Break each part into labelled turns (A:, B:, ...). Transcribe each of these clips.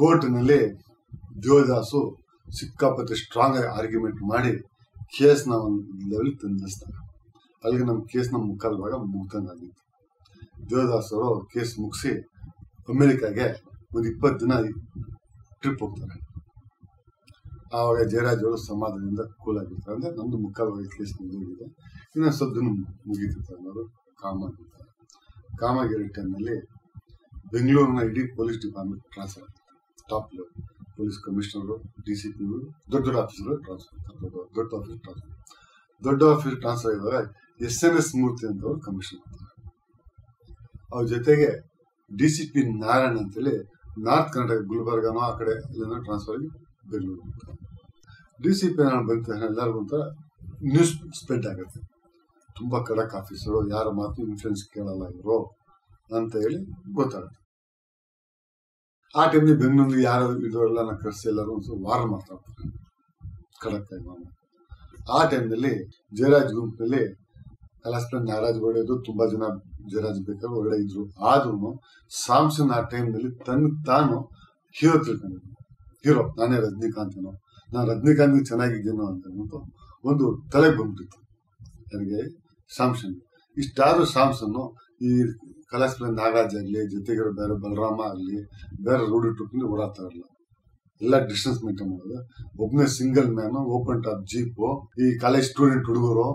A: ಕೋರ್ಟ್ನಲ್ಲಿ ದೇವದಾಸು ಸಿಕ್ಕಾಪಟ್ಟೆ ಸ್ಟ್ರಾಂಗ್ ಆಗಿ ಆರ್ಗ್ಯುಮೆಂಟ್ ಮಾಡಿ ಕೇಸ್ನ ಒಂದು ಲೆವೆಲ್ ತಂದಿಸ್ತಾರೆ ಅಲ್ಲಿಗೆ ನಮ್ಮ ಕೇಸ್ನ ಮುಕ್ಕಾಲು ಭಾಗ ಮುಗ್ದಂಗಾಗಿತ್ತು ದೇವದಾಸ್ ಅವರು ಕೇಸ್ ಮುಗಿಸಿ ಅಮೆರಿಕಾಗೆ ಒಂದು ಇಪ್ಪತ್ತು ದಿನ ಟ್ರಿಪ್ ಹೋಗ್ತಾರೆ ಆವಾಗ ಜಯರಾಜ್ ಅವರು ಸಮಾಧಾನದಿಂದ ಕೂಲ್ ಆಗಿರ್ತಾರೆ ಅಂದರೆ ನಮ್ಮದು ಮುಕ್ಕಾಲು ಭಾಗ ಕೇಸ್ ಮುಗಿದಿದೆ ಇನ್ನೊಂದು ಸ್ವಲ್ಪ ದಿನ ಮುಗೀತಿತ್ತು ಕಾಮ ಕಾಮಾಗಿರ್ತಾರೆ ಕಾಮಾಗಿರೋ ಟೈಮ್ನಲ್ಲಿ ಬೆಂಗಳೂರಿನ ಇಡೀ ಪೊಲೀಸ್ ಡಿಪಾರ್ಟ್ಮೆಂಟ್ ಟ್ರಾನ್ಸ್ಫರ್ ಆಗ್ತದೆ top level police commissioner D C P ದೊಡ್ಡ ದೊಡ್ಡ ಟ್ರಾನ್ಸ್ಫರ್ ದೊಡ್ಡ ಆಫೀಸ್ ಟ್ರಾನ್ಸ್ಫರ್ ದೊಡ್ಡ ಆಫೀಸ್ ಟ್ರಾನ್ಸ್ಫರ್ ಆಗಿದಾಗ ಎಸ್ ಎನ್ ಎಸ್ ಮೂರ್ತಿ ಅಂತ ಕಮಿಷನರ್ ಕಮಿಷನ್ ಅವ್ರ ಜೊತೆಗೆ ಡಿ ಸಿ ಪಿ ನಾರಾಯಣ್ ಅಂತೇಳಿ ನಾರ್ತ್ ಕರ್ನಾಟಕ ಗುಲ್ಬರ್ಗನೋ ಆ ಕಡೆ ಟ್ರಾನ್ಸ್ಫರ್ ಆಗಿ ಬೆಂಗಳೂರು ಡಿ ಸಿ ಪಿ ನಾನು ಎಲ್ಲರಿಗೂ ಒಂಥರ ನ್ಯೂಸ್ ಸ್ಪ್ರೆಡ್ ಆಗುತ್ತೆ ತುಂಬ ಕಡಕ್ ಆಫೀಸರು ಯಾರ ಮಾತು ಇನ್ಫ್ಲೂಯೆನ್ಸ್ ಕೇಳಲ್ಲ ಇವರು ಅಂತ ಹೇಳಿ ಗೊತ್ತಾಗುತ್ತೆ ಆ ಟೈಮ್ಲಿ ಬೆಂಗಳೂರು ಯಾರು ಇದು ಎಲ್ಲ ಕರೆಸಿ ಎಲ್ಲರೂ ಒಂದು ವಾರ ಮಾತಾಡ್ತಾರೆ ಕಡಕ್ ಆಗಿ ಆ ಟೈಮ್ನಲ್ಲಿ ಜಯರಾಜ್ ಗುಂಪಿನಲ್ಲಿ ಕಲಾಸ್ಪನ್ ನಾರಾಜ್ ಒಳ್ಳೆಯದು ತುಂಬಾ ಜನ ಜಯರಾಜ್ ಬೇಕಾದ್ರೆ ಒಳ್ಳೆ ಇದ್ರು ಆದ್ರೂ ಸಾಮ್ಸನ್ ಆ ಟೈಮ್ನಲ್ಲಿ ತನ್ನ ತಾನು ಹೀರೋ ತಿಳ್ಕೊಂಡಿದ್ದೆ ಹೀರೋ ನಾನೇ ರಜನಿಕಾಂತನೋ ನಾನು ರಜನಿಕಾಂತ್ ಚೆನ್ನಾಗಿದ್ದೇನೋ ಅಂತ ಒಂದು ತಲೆಗೆ ಬಂದ್ಬಿಟ್ಟಿತ್ತು ನನಗೆ ಸ್ಯಾಮ್ಸನ್ ಇಷ್ಟಾದ್ರೂ ಸಾಮ್ಸನ್ನು ಈ ಫ್ರೆಂಡ್ ನಾಗರಾಜ್ ಆಗಲಿ ಜೊತೆಗಿರೋ ಬೇರೆ ಬಲರಾಮ ಆಗಲಿ ಬೇರೆ ರೂಢಿ ಓಡಾಡ್ತಾ ಓಡಾಡ್ತಾರಲ್ಲ ಎಲ್ಲ ಡಿಸ್ಟೆನ್ಸ್ ಮೇಂಟೈನ್ ಮಾಡೋದು ಒಬ್ಬನೇ single man open top jeep ಈ ಕಾಲೇಜ್ ಸ್ಟೂಡೆಂಟ್ ಹುಡುಗರು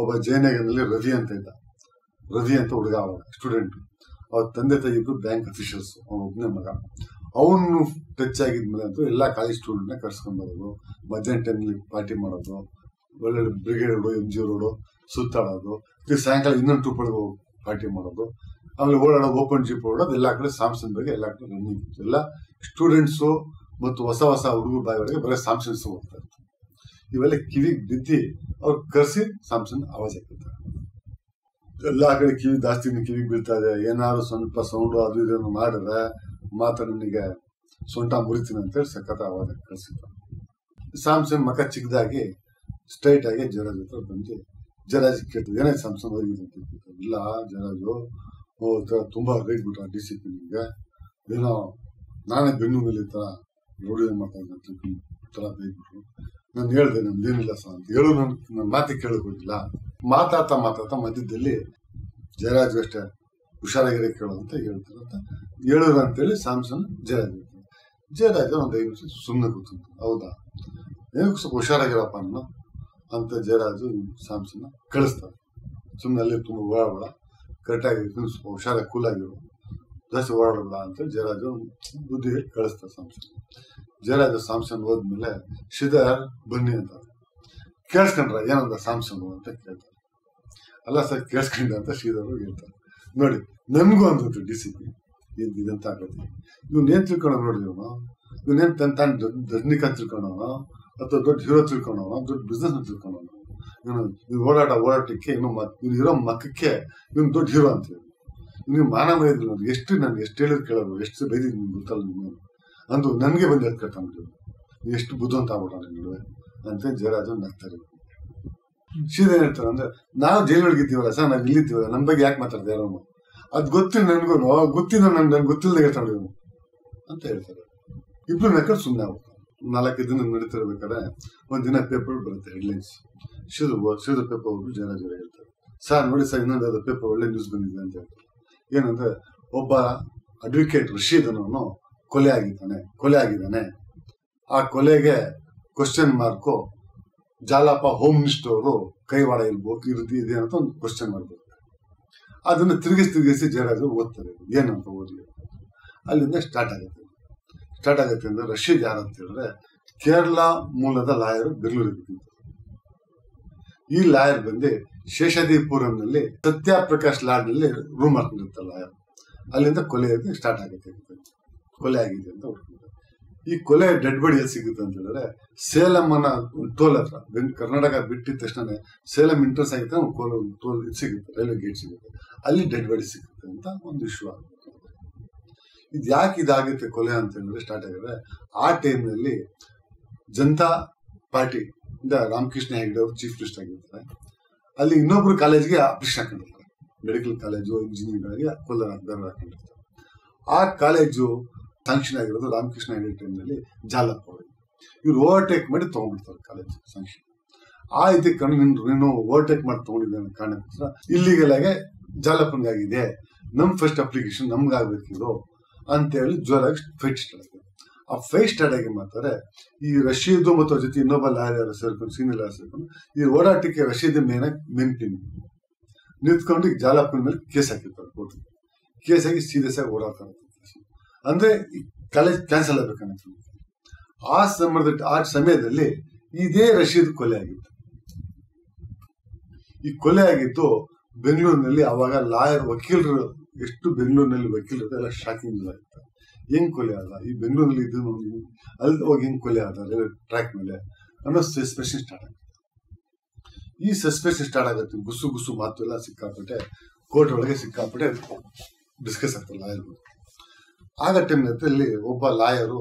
A: ಒಬ್ಬ ಜಯನಗರದಲ್ಲಿ ರವಿ ಅಂತ ಇದ್ದ ರವಿ ಅಂತ ಹುಡುಗ ಅವಾಗ ಸ್ಟೂಡೆಂಟ್ ಅವ್ರ ತಂದೆ ತಾಯಿ ಬ್ಯಾಂಕ್ ಅಫಿಷಿಯಲ್ಸ್ ಅವ್ನ ಒಬ್ಬನೇ ಮಗ ಅವನು ಟಚ್ ಆಗಿದ್ಮೇಲೆ ಅಂತೂ ಎಲ್ಲ ಕಾಲೇಜ್ ಸ್ಟೂಡೆಂಟ್ನ ಕರ್ಸ್ಕೊಂಡು ಬರೋದು ಮಧ್ಯಾಹ್ನ ಟೈಮ್ಲಿ ಪಾರ್ಟಿ ಮಾಡೋದು ಒಳ್ಳೆ Brigade Road M G Road ಸುತ್ತಾಡೋದು ಸಾಯಂಕಾಲ ಇನ್ನೊಂದು ಒಳಗೆ ಹೋಗ್ಬೇಕು ಪಾರ್ಟಿ ಮಾಡೋದು ಆಮೇಲೆ ಓಡೋಣ ಓಪನ್ ಜಿಪ್ ಓಡೋದು ಎಲ್ಲ ಕಡೆ ಸಾಮ್ಸನ್ ಬಗ್ಗೆ ಎಲ್ಲ ಕಡೆ ರನ್ನಿಂಗ್ ಎಲ್ಲ ಸ್ಟೂಡೆಂಟ್ಸು ಮತ್ತು ಹೊಸ ಹೊಸ ಹುಡುಗರು ಬಾಯಿವರೆಗೆ ಬರೀ ಸಾಮ್ಸನ್ಸ್ ಹೋಗ್ತಾ ಇತ್ತು ಇವೆಲ್ಲ ಕಿವಿಗೆ ಬಿದ್ದಿ ಅವ್ರು ಕರೆಸಿ ಸಾಮ್ಸನ್ ಆವಾಜ್ ಹಾಕಿರ್ತಾರೆ ಎಲ್ಲ ಕಡೆ ಕಿವಿ ಜಾಸ್ತಿ ಕಿವಿಗೆ ಬೀಳ್ತಾ ಇದೆ ಏನಾದ್ರು ಸ್ವಲ್ಪ ಸೌಂಡು ಅದು ಇದನ್ನು ಮಾಡಿದ್ರೆ ಮಾತ್ರ ನನಗೆ ಸೊಂಟ ಮುರಿತೀನಿ ಅಂತೇಳಿ ಸಖತ್ ಆವಾಜ ಕಳಿಸಿದ್ರು ಸ್ಯಾಮ್ಸಂಗ್ ಮಖ ಚಿಕ್ಕದಾಗಿ ಸ್ಟ್ರೈಟ್ ಆಗಿ ಜ್ವರ ಜೊತೆ ಬಂದು ಜರಾಜ್ ಕೇಳ್ತದೆ ಏನೇ ಸ್ಯಾಮ್ಸಂಗ್ ಹೋಗಿದೆ ಅಂತ ಇಲ್ಲ ಜರಾಜು ಓ ಥರ ತುಂಬ ಹರ್ಗೈಬಿಟ್ಟ ಡಿ ಸಿ ಪಿ ಏನೋ ನಾನೇ ಬೆಂಗಳೂರಲ್ಲಿ ಈ ಥರ ಏನು ಮಾಡ್ತಾ ಇದ್ದೀನಿ ಥರ ನಾನು ಹೇಳಿದೆ ನಮ್ದೇನಿಲ್ಲ ಸರ್ ಅಂತ ಹೇಳು ನನ್ನ ನನ್ನ ಮಾತಿ ಕೇಳೋದಿಲ್ಲ ಮಾತಾಡ್ತಾ ಮಾತಾಡ್ತಾ ಮಧ್ಯದಲ್ಲಿ ಜಯರಾಜ್ ಅಷ್ಟೇ ಹುಷಾರಾಗಿರೋ ಕೇಳು ಅಂತ ಹೇಳ್ತಾರೆ ಅಂತ ಹೇಳೋರು ಅಂತೇಳಿ ಸ್ಯಾಮ್ಸಂಗ್ ಜಯರಾಜ್ ಜಯರಾಜ್ ಒಂದು ಐದು ನಿಮಿಷ ಸುಮ್ಮನೆ ಕೂತು ಹೌದಾ ಏನಕ್ಕೆ ಸ್ವಲ್ಪ ಹುಷಾರಾಗಿರಪ್ಪ ನಾನು ಅಂತ ಜಯರಾಜು ಸಾಮ್ಸನ್ನ ಕಳಿಸ್ತಾರೆ ಸುಮ್ಮನೆ ಅಲ್ಲಿ ತುಂಬ ಓಡಾಡಬೇಡ ಕರೆಕ್ಟಾಗಿ ತಿನ್ನಿಸ್ಕೊ ಹುಷಾರಾಗಿ ಕೂಲಾಗಿರು ಜಾಸ್ತಿ ಓಡಾಡಬೇಡ ಅಂತ ಜಯರಾಜು ಬುದ್ಧಿ ಹೇಳಿ ಕಳಿಸ್ತಾರೆ ಸಾಮ್ಸನ್ ಜಯರಾಜು ಸಾಮ್ಸನ್ ಹೋದ್ಮೇಲೆ ಶ್ರೀಧರ್ ಬನ್ನಿ ಅಂತ ಕೇಳಿಸ್ಕೊಂಡ್ರ ಏನಂದ ಸಾಮ್ಸನ್ ಅಂತ ಕೇಳ್ತಾರೆ ಅಲ್ಲ ಸರ್ ಕೇಳಿಸ್ಕೊಂಡ ಅಂತ ಶ್ರೀಧರ್ ಹೇಳ್ತಾರೆ ನೋಡಿ ನಮಗೂ ಅಂತ ಡಿ ಸಿ ಪಿ ಇದು ಇದಂತ ಆಗತ್ತೆ ಇವ್ನು ಏನು ತಿಳ್ಕೊಳ ನೋಡಿ ಇವನು ಇವನೇನು ತನ್ನ ತಾನು ದೊಡ್ಡ ದರ್ನಿಕ ಅಥವಾ ದೊಡ್ಡ ಹೀರೋ ತಿಳ್ಕೊಂಡವನು ದೊಡ್ಡ ಬಿಸ್ನೆಸ್ ತಿಳ್ಕೊಂಡವನು ಇವನು ನೀವು ಓಡಾಟ ಓಡಾಟಕ್ಕೆ ಇನ್ನು ಇವ್ನು ಇರೋ ಮಕ್ಕಕ್ಕೆ ಇವ್ನು ದೊಡ್ಡ ಹೀರೋ ಹೇಳಿ ನೀವು ಮಾನ ಮರ್ಯಾದಿಲ್ಲ ನನಗೆ ಎಷ್ಟು ನನ್ಗೆ ಎಷ್ಟು ಹೇಳಿದ್ ಕೇಳೋರು ಎಷ್ಟು ಬೈದಿ ನಿಮ್ಗೆ ಗೊತ್ತಲ್ಲ ನಿಮ್ಮ ಅಂದು ನನಗೆ ಬಂದು ಅಂತ ನೀವು ಎಷ್ಟು ಬುದ್ಧ ಅಂತ ಆಗ್ಬಿಟ್ಟ ನಡುವೆ ಅಂತ ಜಯರಾಜನ್ ನಗ್ತಾರೆ ಏನ್ ಹೇಳ್ತಾರೆ ಅಂದ್ರೆ ನಾವು ಜೈಲೊಳಗೆ ಇದ್ದೀವಲ್ಲ ಸರ್ ನಾವು ಇಲ್ಲಿದ್ದೀವಲ್ಲ ನಮ್ಮ ಬಗ್ಗೆ ಯಾಕೆ ಮಾತಾಡ್ದೆ ಯಾರೋ ಅದು ಗೊತ್ತಿಲ್ಲ ನನಗೂ ಗೊತ್ತಿಲ್ಲ ನನ್ಗೆ ನನ್ಗೆ ಗೊತ್ತಿಲ್ಲದೆ ಹೇಳ್ತಾಳೆ ಅಂತ ಹೇಳ್ತಾರೆ ಇಬ್ರು ನಕ್ಕ ಸುಮ್ಮನೆ ನಾಲ್ಕು ದಿನ ನಡೀತಿರ್ಬೇಕಾದ್ರೆ ಒಂದು ದಿನ ಪೇಪರ್ ಬರುತ್ತೆ ಹೆಡ್ಲೈನ್ಸ್ ಶುರು ಶುರು ಪೇಪರ್ ಅವರು ಜನ ಜನ ಹೇಳ್ತಾರೆ ಸರ್ ನೋಡಿ ಸರ್ ಇನ್ನೊಂದು ಅದು ಪೇಪರ್ ಒಳ್ಳೆ ನ್ಯೂಸ್ ಬಂದಿದೆ ಅಂತ ಹೇಳ್ತಾರೆ ಏನಂದ್ರೆ ಒಬ್ಬ ಅಡ್ವೊಕೇಟ್ ರಶೀದ್ ಅನ್ನೋನು ಕೊಲೆ ಆಗಿದ್ದಾನೆ ಕೊಲೆ ಆಗಿದ್ದಾನೆ ಆ ಕೊಲೆಗೆ question mark Jalappa home minister ಅವರು ಕೈವಾಡ ಇರ್ಬೋದು ಇರುತ್ತೆ ಇದೆ ಅಂತ ಒಂದು ಕ್ವಶನ್ ಮಾಡ್ಬೇಕು ಅದನ್ನ ತಿರುಗಿಸಿ ತಿರುಗಿಸಿ ಜಯರಾಜರು ಓದ್ತಾರೆ ಏನಂತ ಓದಲಿ ಅಲ್ಲಿಂದ ಸ್ಟಾರ್ಟ್ ಆಗುತ್ತೆ ಸ್ಟಾರ್ಟ್ ಆಗುತ್ತೆ ಅಂದ್ರೆ ರಷ್ಯಾದ ಯಾರು ಅಂತ ಹೇಳಿದ್ರೆ ಕೇರಳ ಮೂಲದ ಲಾಯರ್ ಬೆಂಗಳೂರಿಗೆ ಈ ಲಾಯರ್ ಬಂದು ಶೇಷಾದಿಪುರಂನಲ್ಲಿ ಸತ್ಯ ಪ್ರಕಾಶ್ ಲಾಡ್ನಲ್ಲಿ ರೂಮ್ ಹಾಕೊಂಡಿರ್ತಾರೆ ಲಾಯರ್ ಅಲ್ಲಿಂದ ಕೊಲೆ ಸ್ಟಾರ್ಟ್ ಆಗುತ್ತೆ ಕೊಲೆ ಆಗಿದೆ ಅಂತ ಹುಡ್ಕೊಂಡು ಈ ಕೊಲೆ ಡೆಡ್ ಬಾಡಿ ಎಲ್ಲಿ ಸಿಗುತ್ತೆ ಅಂತ ಹೇಳಿದ್ರೆ ಸೇಲಮ್ಮನ ಟೋಲ್ ಹತ್ರ ಕರ್ನಾಟಕ ಬಿಟ್ಟಿದ ತಕ್ಷಣ ಸೇಲಂ ಇಂಟ್ರೆಸ್ಟ್ ಆಗುತ್ತೆ ಟೋಲ್ ಸಿಗುತ್ತೆ ರೈಲ್ವೆ ಗೇಟ್ ಸಿಗುತ್ತೆ ಅಲ್ಲಿ ಡೆಡ್ ಬಾಡಿ ಸಿಗುತ್ತೆ ಅಂತ ಒಂದು ವಿಶ್ವ ಆಗುತ್ತೆ ಇದು ಯಾಕೆ ಇದಾಗುತ್ತೆ ಕೊಲೆ ಅಂತ ಹೇಳಿದ್ರೆ ಸ್ಟಾರ್ಟ್ ಆಗಿದ್ರೆ ಆ ಟೈಮ್ನಲ್ಲಿ ಜನತಾ ಪಾರ್ಟಿ ಇಂದ ರಾಮಕೃಷ್ಣ ಹೆಗ್ಡೆ ಅವರು ಚೀಫ್ ಮಿನಿಸ್ಟರ್ ಆಗಿರ್ತಾರೆ ಅಲ್ಲಿ ಇನ್ನೊಬ್ರು ಕಾಲೇಜ್ಗೆ ಅಪ್ರಿಷನ್ ಹಾಕೊಂಡಿರ್ತಾರೆ ಮೆಡಿಕಲ್ ಕಾಲೇಜು ಆಗಿ ಕೋಲಾರ ಹಾಕೊಂಡಿರ್ತಾರೆ ಆ ಕಾಲೇಜು ಸ್ಯಾಂಕ್ಷನ್ ಆಗಿರೋದು ರಾಮಕೃಷ್ಣ ಹೆಗ್ಡೆ ಟೈಮ್ನಲ್ಲಿ ಜಾಲಪ್ಪ ಅವರಿಗೆ ಇವ್ರು ಓವರ್ಟೇಕ್ ಮಾಡಿ ತೊಗೊಂಡ್ಬಿಡ್ತಾರೆ ಕಾಲೇಜ್ ಸ್ಯಾಂಕ್ಷನ್ ಆ ರೀತಿ ಕಣ್ಣು ನೀನು ಓವರ್ಟೇಕ್ ಮಾಡಿ ತೊಗೊಂಡಿದ್ದೆ ಅನ್ನೋ ಕಾರಣಕ್ಕೋಸ್ಕರ ಇಲ್ಲಿಗಲಾಗೆ ಆಗಿದೆ ನಮ್ ಫಸ್ಟ್ ಅಪ್ಲಿಕೇಶನ್ ನಮ್ಗಾಗಬೇಕಿದ್ರು ಅಂತೇಳಿ ಜೋರಾಗಿ ಫೈಟ್ ಸ್ಟಾರ್ಟ್ ಆ ಫೈಟ್ ಸ್ಟಾರ್ಟ್ ಆಗಿ ಮಾಡ್ತಾರೆ ಈ ರಶೀದು ಮತ್ತು ಅವ್ರ ಜೊತೆ ಇನ್ನೊಬ್ಬ ಲಾಯರ್ ಸೇರ್ಕೊಂಡು ಸೀನಿಯರ್ ಲಾಯರ್ ಸೇರ್ಕೊಂಡು ಈ ಓಡಾಟಕ್ಕೆ ರಶೀದ್ ಮೇನ ಮೆನ್ ನಿಂತ್ಕೊಂಡು ಈಗ ಜಾಲಪ್ಪನ ಮೇಲೆ ಕೇಸ್ ಹಾಕಿರ್ತಾರೆ ಕೋರ್ಟ್ ಕೇಸ್ ಆಗಿ ಸೀರಿಯಸ್ ಆಗಿ ಓಡಾಡ್ತಾರೆ ಅಂದ್ರೆ ಈ ಕಾಲೇಜ್ ಕ್ಯಾನ್ಸಲ್ ಆಗ್ಬೇಕು ಆ ಸಮಯದ ಆ ಸಮಯದಲ್ಲಿ ಇದೇ ರಶೀದ್ ಕೊಲೆ ಆಗಿತ್ತು ಈ ಕೊಲೆ ಆಗಿತ್ತು ಬೆಂಗಳೂರಿನಲ್ಲಿ ಅವಾಗ ಲಾಯರ್ ವಕೀಲರು ಎಷ್ಟು ಬೆಂಗಳೂರಿನಲ್ಲಿ ವಕೀಲರ ಎಲ್ಲ ಶಾಕಿಂಗ್ ಆಯ್ತು ಹೆಂಗ್ ಕೊಲೆ ಆದ ಈ ಬೆಂಗಳೂರಲ್ಲಿ ಇದು ನೋಡಿ ಅಲ್ಲಿ ಹೋಗಿ ಹೆಂಗ್ ಕೊಲೆ ಆದ ಟ್ರ್ಯಾಕ್ ಮೇಲೆ ಆಮೇಲೆ ಸಸ್ಪೆಷನ್ ಸ್ಟಾರ್ಟ್ ಆಗುತ್ತೆ ಈ ಸಸ್ಪೆಷನ್ ಸ್ಟಾರ್ಟ್ ಆಗುತ್ತೆ ಗುಸು ಗುಸು ಮಾತು ಎಲ್ಲ ಸಿಕ್ಕಾಪಟ್ಟೆ ಕೋರ್ಟ್ ಒಳಗೆ ಸಿಕ್ಕಾಪಟ್ಟೆ ಡಿಸ್ಕಸ್ ಆಗ್ತದೆ ಲಾಯರ್ ಆಗ ಟೈಮ್ನಲ್ಲಿ ಒಬ್ಬ ಲಾಯರು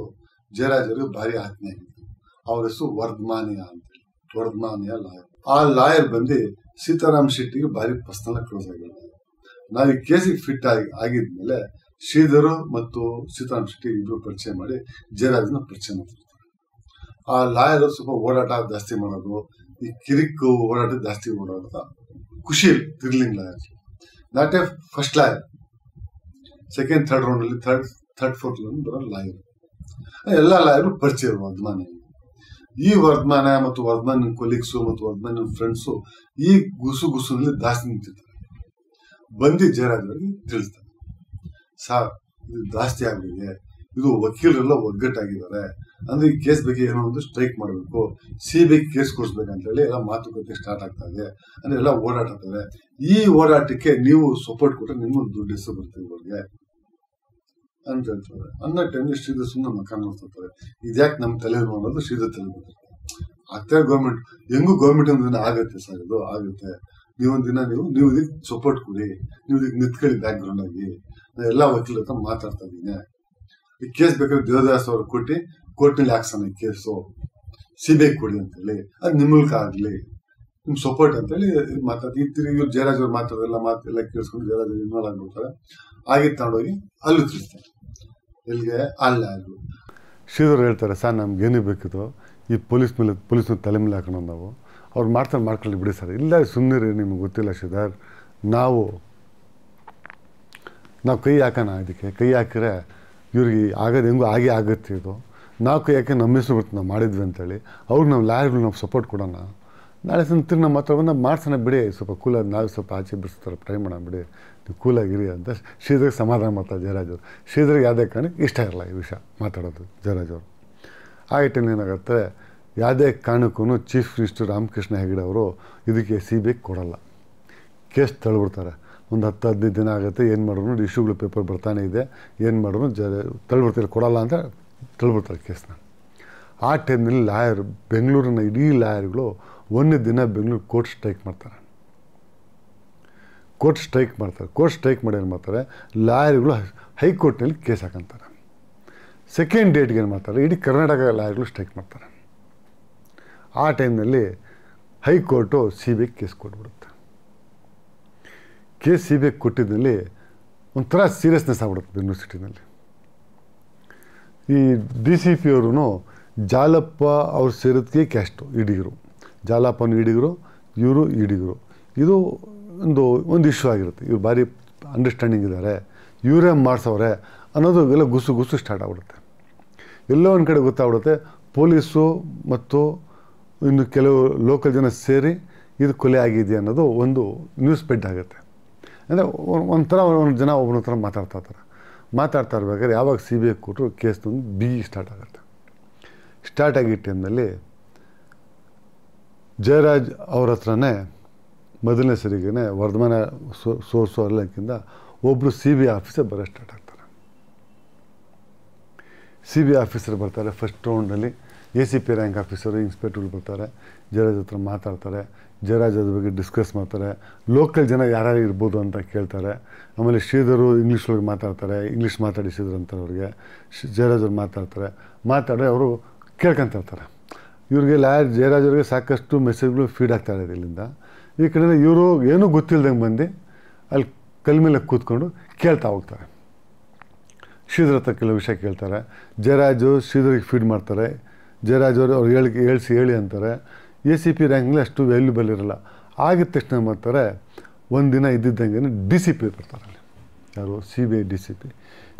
A: ಜಯರಾಜರು ಭಾರಿ ಆಜ್ಞೆ ಆಗಿತ್ತು ಅವರ ಹೆಸರು ವರ್ಧಮಾನಿಯ ಅಂತೇಳಿ ವರ್ಧಮಾನಿಯ ಲಾಯರ್ ಆ ಲಾಯರ್ ಬಂದು ಸೀತಾರಾಮ್ ಶೆಟ್ಟಿಗೆ ಭಾರಿ ಪ್ರಸ್ತಾನ ಕ್ಲೋಸ್ ಆಗಿದೆ ನಾವು ಈ ಕೇಸಿಗೆ ಫಿಟ್ ಆಗಿ ಆಗಿದ್ಮೇಲೆ ಶ್ರೀಧರು ಮತ್ತು ಸೀತಾರಾಮ್ ಶೆಟ್ಟಿ ಇಬ್ಬರು ಪರಿಚಯ ಮಾಡಿ ಜಯರಾಜನ ಪರಿಚಯ ಮಾಡ್ತಿರ್ತಾರೆ ಆ ಲಾಯರ್ ಸ್ವಲ್ಪ ಓಡಾಟ ಜಾಸ್ತಿ ಮಾಡೋದು ಈ ಕಿರಿಕ್ ಓಡಾಟ ಜಾಸ್ತಿ ಓಡಾಡೋದ ಖುಷಿ thrilling lawyer not a first lawyer second third ಅಲ್ಲಿ ಥರ್ಡ್ ಥರ್ಡ್ ಫೋರ್ತ್ ರೌಂಡ್ ಬರೋ ಲಾಯರ್ ಎಲ್ಲ ಲಾಯರ್ ಪರಿಚಯ ವರ್ಧಮಾನ ಈ ವರ್ಧಮಾನ ಮತ್ತು ವರ್ಧಮಾನ ಕೊಲೀಗ್ಸು ಮತ್ತು ವರ್ಧಮಾನ ಫ್ರೆಂಡ್ಸು ಈ ಗುಸು ಗುಸುನಲ್ಲಿ ದಾಸ್ತಿ ನಿಂತಿದ್ದಾರೆ ಬಂದಿ ಏನಾದ್ರಲ್ಲಿ ತಿಳಿಸ್ತಾರೆ ಸಾರ್ ಇದು ಜಾಸ್ತಿ ಆಗಿದೆ ಇದು ವಕೀಲರೆಲ್ಲ ಒಗ್ಗಟ್ಟಾಗಿದ್ದಾರೆ ಅಂದ್ರೆ ಈ ಕೇಸ್ ಬಗ್ಗೆ ಏನೋ ಒಂದು ಸ್ಟ್ರೈಕ್ ಮಾಡಬೇಕು ಸಿ ಬಿ ಕೇಸ್ ಕೊಡಿಸ್ಬೇಕಂತ ಹೇಳಿ ಎಲ್ಲ ಮಾತುಕತೆ ಸ್ಟಾರ್ಟ್ ಆಗ್ತಾ ಇದೆ ಅಂದ್ರೆ ಎಲ್ಲ ಓಡಾಟ ಈ ಓಡಾಟಕ್ಕೆ ನೀವು ಸಪೋರ್ಟ್ ಕೊಟ್ಟರೆ ನಿಮಗೆ ದುಡ್ಡು ಹೆಸರು ಬರ್ತೀವಿ ಅಂತ ಹೇಳ್ತಾರೆ ಅನ್ನ ಟೈಮ್ ಶ್ರೀಧರ್ ಸುಮ್ಮನೆ ಮಕ್ಕ ನೋಡ್ತಾರೆ ಇದ್ಯಾಕೆ ನಮ್ಮ ತಲೆ ನೋಡೋದು ಶ್ರೀಧರ್ ತಲೆ ಬರ್ತಾರೆ ಆಗ್ತಾ ಗೌರ್ಮೆಂಟ್ ಹೆಂಗು ಗೌರ್ಮೆಂಟ್ ಆಗತ್ತೆ ಸರ್ ಇದು ಆಗುತ್ತೆ ದಿನ ನೀವು ನೀವು ಇದಕ್ಕೆ ಸಪೋರ್ಟ್ ಕೊಡಿ ನೀವು ಇದಕ್ಕೆ ನಿಂತ್ಕೊಳ್ಳಿ ಬ್ಯಾಕ್ ಗ್ರೌಂಡ್ ಆಗಿ ನಾನು ಎಲ್ಲ ವಕೀಲರ ಹತ್ರ ಮಾತಾಡ್ತಾ ಇದ್ದೀನಿ ಈ ಕೇಸ್ ಬೇಕಾದ್ರೆ ದೇವದಾಸ್ ಅವ್ರಿಗೆ ಕೊಟ್ಟು ಕೋರ್ಟ್ನಲ್ಲಿ ಹಾಕ್ಸೋಣ ಕೇಸು ಸಿ ಬಿ ಐ ಕೊಡಿ ಅಂತೇಳಿ ಅದು ನಿಮ್ಗೆ ಆಗಲಿ ನಿಮ್ಮ ಸಪೋರ್ಟ್ ಅಂತೇಳಿ ಮಾತಾಡ್ತಿ ತಿರುಗಿ ಇವ್ರು ಜಯರಾಜ್ ಅವ್ರು ಮಾತಾಡೋದೆಲ್ಲ ಮಾತೆಲ್ಲ ಕೇಳಿಸ್ಕೊಂಡು ಜಯರಾಜ್ ಇನ್ವಾಲ್ ಆಗ್ಬಿಡ್ತಾರೆ ಹಾಗೆ ತಗೊಂಡೋಗಿ ಅಲ್ಲಿ ತಿಳಿಸ್ತಾರೆ ಎಲ್ಲಿಗೆ ಅಲ್ಲೇ ಅದು ಶ್ರೀಧರ್ ಹೇಳ್ತಾರೆ ಸರ್ ನಮ್ಗೆ ಏನೇ ಬೇಕಿತ್ತು ಈ ಪೊಲೀಸ್ ಮೇಲೆ ಪೊಲೀಸ್ ತಲೆ ಮೇಲೆ ಹಾಕೊಂಡು ನಾವು ಅವ್ರು ಮಾಡ್ತಾರೆ ಮಾಡ್ಕೊಳ್ಳಿ ಬಿಡಿ ಸರ್ ಇಲ್ಲ ಸುಮ್ಮನೆ ನಿಮ್ಗೆ ಗೊತ್ತಿಲ್ಲ ಶ್ರೀಧರ್ ನಾವು ನಾವು ಕೈ ಹಾಕೋಣ ಇದಕ್ಕೆ ಕೈ ಹಾಕಿದ್ರೆ ಇವ್ರಿಗೆ ಆಗೋದು ಹೆಂಗೂ ಆಗೇ ಆಗುತ್ತೆ ಇದು ನಾವು ಕೈ ಹಾಕಿ ನಮ್ಮ ಹೆಸರು ಬರ್ತೀವಿ ನಾವು ಮಾಡಿದ್ವಿ ಅಂತೇಳಿ ಅವ್ರಿಗೆ ನಾವು ಲಾಯರ್ಗಳು ನಾವು ಸಪೋರ್ಟ್ ಕೊಡೋಣ ನಾಳೆ ಸಣ್ಣ ನಮ್ಮ ಹತ್ರ ಬಂದ ಮಾಡ್ಸೋಣ ಬಿಡಿ ಸ್ವಲ್ಪ ಕೂಲಾಗಿ ನಾವು ಸ್ವಲ್ಪ ಆಚೆ ಬಿಡಿಸ್ತಾರೆ ಟ್ರೈ ಮಾಡೋಣ ಬಿಡಿ ನೀವು ಕೂಲಾಗಿರಿ ಅಂತ ಶ್ರೀಧರ್ ಸಮಾಧಾನ ಮಾಡ್ತಾರೆ ಜಯರಾಜ್ ಅವರು ಶ್ರೀಧರ್ಗೆ ಯಾವುದೇ ಕಾರಣಕ್ಕೆ ಇಷ್ಟ ಇರಲ್ಲ ಈ ವಿಷಯ ಮಾತಾಡೋದು ಜಯರಾಜ್ ಅವರು ಆ ಐಟಮ್ ಏನಾಗುತ್ತೆ ಯಾವುದೇ ಕಾರಣಕ್ಕೂ ಚೀಫ್ ಮಿನಿಸ್ಟರ್ ರಾಮಕೃಷ್ಣ ಹೆಗಡೆ ಅವರು ಇದಕ್ಕೆ ಸಿ ಬಿ ಕೊಡಲ್ಲ ಕೇಸ್ ತಳ್ಬಿಡ್ತಾರೆ ಒಂದು ಹತ್ತು ಹದಿನೈದು ದಿನ ಆಗುತ್ತೆ ಏನು ಮಾಡೋಣ ಇಶ್ಯೂಗಳು ಪೇಪರ್ ಬರ್ತಾನೆ ಇದೆ ಏನು ಮಾಡೋಣ ಜ ತಳ್ಬಿಡ್ತಾರೆ ಕೊಡಲ್ಲ ಅಂತ ತಳ್ಬಿಡ್ತಾರೆ ಕೇಸ್ನ ಆ ಟೈಮ್ನಲ್ಲಿ ಲಾಯರ್ ಬೆಂಗಳೂರಿನ ಇಡೀ ಲಾಯರ್ಗಳು ಒಂದೇ ದಿನ ಬೆಂಗಳೂರು ಕೋರ್ಟ್ ಸ್ಟ್ರೈಕ್ ಮಾಡ್ತಾರೆ ಕೋರ್ಟ್ ಸ್ಟ್ರೈಕ್ ಮಾಡ್ತಾರೆ ಕೋರ್ಟ್ ಸ್ಟ್ರೈಕ್ ಮಾಡಿ ಏನು ಮಾಡ್ತಾರೆ ಲಾಯರ್ಗಳು ಹೈಕೋರ್ಟ್ನಲ್ಲಿ ಕೇಸ್ ಹಾಕಂತಾರೆ ಸೆಕೆಂಡ್ ಡೇಟ್ಗೆ ಏನು ಮಾಡ್ತಾರೆ ಇಡೀ ಕರ್ನಾಟಕ ಲಾಯರ್ಗಳು ಸ್ಟ್ರೈಕ್ ಮಾಡ್ತಾರೆ ಆ ಟೈಮ್ನಲ್ಲಿ ಹೈಕೋರ್ಟು ಸಿ ಬಿ ಕೇಸ್ ಕೊಟ್ಬಿಡುತ್ತೆ ಕೇಸ್ ಸಿ ಬಿ ಐ ಕೊಟ್ಟಿದ್ದಲ್ಲಿ ಒಂಥರ ಸೀರಿಯಸ್ನೆಸ್ ಆಗ್ಬಿಡುತ್ತೆ ಯೂನಿವರ್ಸಿಟಿನಲ್ಲಿ ಈ ಡಿ ಸಿ ಪಿ ಅವರು ಜಾಲಪ್ಪ ಅವ್ರು ಸೇರೋದಕ್ಕೆ ಕ್ಯಾಸ್ಟು ಇಡಿಗರು ಜಾಲಪ್ಪನ ಇಡಿಗರು ಇವರು ಇಡಿಗರು ಇದು ಒಂದು ಒಂದು ಇಶ್ಯೂ ಆಗಿರುತ್ತೆ ಇವ್ರು ಭಾರಿ ಅಂಡರ್ಸ್ಟ್ಯಾಂಡಿಂಗ್ ಇದ್ದಾರೆ ಇವರೇ ಮಾಡಿಸವ್ರೆ ಅನ್ನೋದು ಎಲ್ಲ ಗುಸು ಗುಸು ಸ್ಟಾರ್ಟ್ ಆಗ್ಬಿಡುತ್ತೆ ಎಲ್ಲೋ ಒಂದು ಕಡೆ ಗೊತ್ತಾಗ್ಬಿಡುತ್ತೆ ಪೊಲೀಸು ಮತ್ತು ಇನ್ನು ಕೆಲವು ಲೋಕಲ್ ಜನ ಸೇರಿ ಇದು ಕೊಲೆ ಆಗಿದೆ ಅನ್ನೋದು ಒಂದು ನ್ಯೂಸ್ ಪೆಡ್ ಆಗುತ್ತೆ ಅಂದರೆ ಒಂಥರ ಒಂದು ಜನ ಒಬ್ಬನ ಹತ್ರ ಮಾತಾಡ್ತಾ ಇರ್ತಾರೆ ಮಾತಾಡ್ತಾ ಇರ್ಬೇಕಾದ್ರೆ ಯಾವಾಗ ಸಿ ಬಿ ಐ ಕೊಟ್ಟರು ಕೇಸ್ ತಂದು ಬಿ ಸ್ಟಾರ್ಟ್ ಆಗುತ್ತೆ ಸ್ಟಾರ್ಟ್ ಆಗಿದ್ದ ಟೈಮ್ನಲ್ಲಿ ಜಯರಾಜ್ ಅವ್ರ ಹತ್ರನೇ ಮೊದಲನೇ ಸರಿಗೇ ವರ್ಧಮಾನ ಸೋ ಸೋರ್ಸು ಅಲ್ಲಕ್ಕಿಂತ ಒಬ್ಬರು ಸಿ ಬಿ ಐ ಆಫೀಸರ್ ಬರೋ ಸ್ಟಾರ್ಟ್ ಆಗ್ತಾರೆ ಸಿ ಬಿ ಐ ಆಫೀಸರ್ ಬರ್ತಾರೆ ಫಸ್ಟ್ ರೌಂಡಲ್ಲಿ A C P rank officer ಇನ್ಸ್ಪೆಕ್ಟ್ರುಗಳು ಬರ್ತಾರೆ ಜಯರಾಜ್ ಹತ್ರ ಮಾತಾಡ್ತಾರೆ ಜಯರಾಜ್ ಅದ್ರ ಬಗ್ಗೆ ಡಿಸ್ಕಸ್ ಮಾಡ್ತಾರೆ ಲೋಕಲ್ ಜನ ಯಾರ್ಯಾರು ಇರ್ಬೋದು ಅಂತ ಕೇಳ್ತಾರೆ ಆಮೇಲೆ ಶ್ರೀಧರು ಇಂಗ್ಲೀಷ್ ಒಳಗೆ ಮಾತಾಡ್ತಾರೆ ಇಂಗ್ಲೀಷ್ ಮಾತಾಡಿ ಅಂತ ಅಂತಾರೆ ಅವ್ರಿಗೆ ಜಯರಾಜ್ ಅವ್ರು ಮಾತಾಡ್ತಾರೆ ಮಾತಾಡಿ ಅವರು ಕೇಳ್ಕೊಂತಿರ್ತಾರೆ ಇವ್ರಿಗೆ ಲಾ ಜಯರಾಜ್ ಸಾಕಷ್ಟು ಮೆಸೇಜ್ಗಳು ಫೀಡ್ ಆಗ್ತಾ ಇದೆ ಇಲ್ಲಿಂದ ಈ ಕಡೆ ಇವರು ಏನೂ ಗೊತ್ತಿಲ್ಲದಂಗೆ ಬಂದು ಅಲ್ಲಿ ಕಲ್ ಮೇಲೆ ಕೂತ್ಕೊಂಡು ಕೇಳ್ತಾ ಹೋಗ್ತಾರೆ ಶ್ರೀಧರ ಹತ್ರ ಕೆಲವು ವಿಷಯ ಕೇಳ್ತಾರೆ ಜಯರಾಜು ಶ್ರೀಧರಿಗೆ ಫೀಡ್ ಮಾಡ್ತಾರೆ ಜಯರಾಜ್ ಅವರು ಅವ್ರು ಹೇಳಿ ಹೇಳಿಸಿ ಹೇಳಿ ಅಂತಾರೆ ಎ ಸಿ ಪಿ ರ್ಯಾಂಕ್ನಲ್ಲಿ ಅಷ್ಟು ವ್ಯಾಲ್ಯೂಬಲ್ ಇರಲ್ಲ ಆಗಿದ ತಕ್ಷಣ ಮಾಡ್ತಾರೆ ಒಂದು ದಿನ ಇದ್ದಿದ್ದಂಗೆ ಡಿ ಸಿ ಪಿ ಬರ್ತಾರೆ ಅಲ್ಲಿ ಯಾರು C B I D C P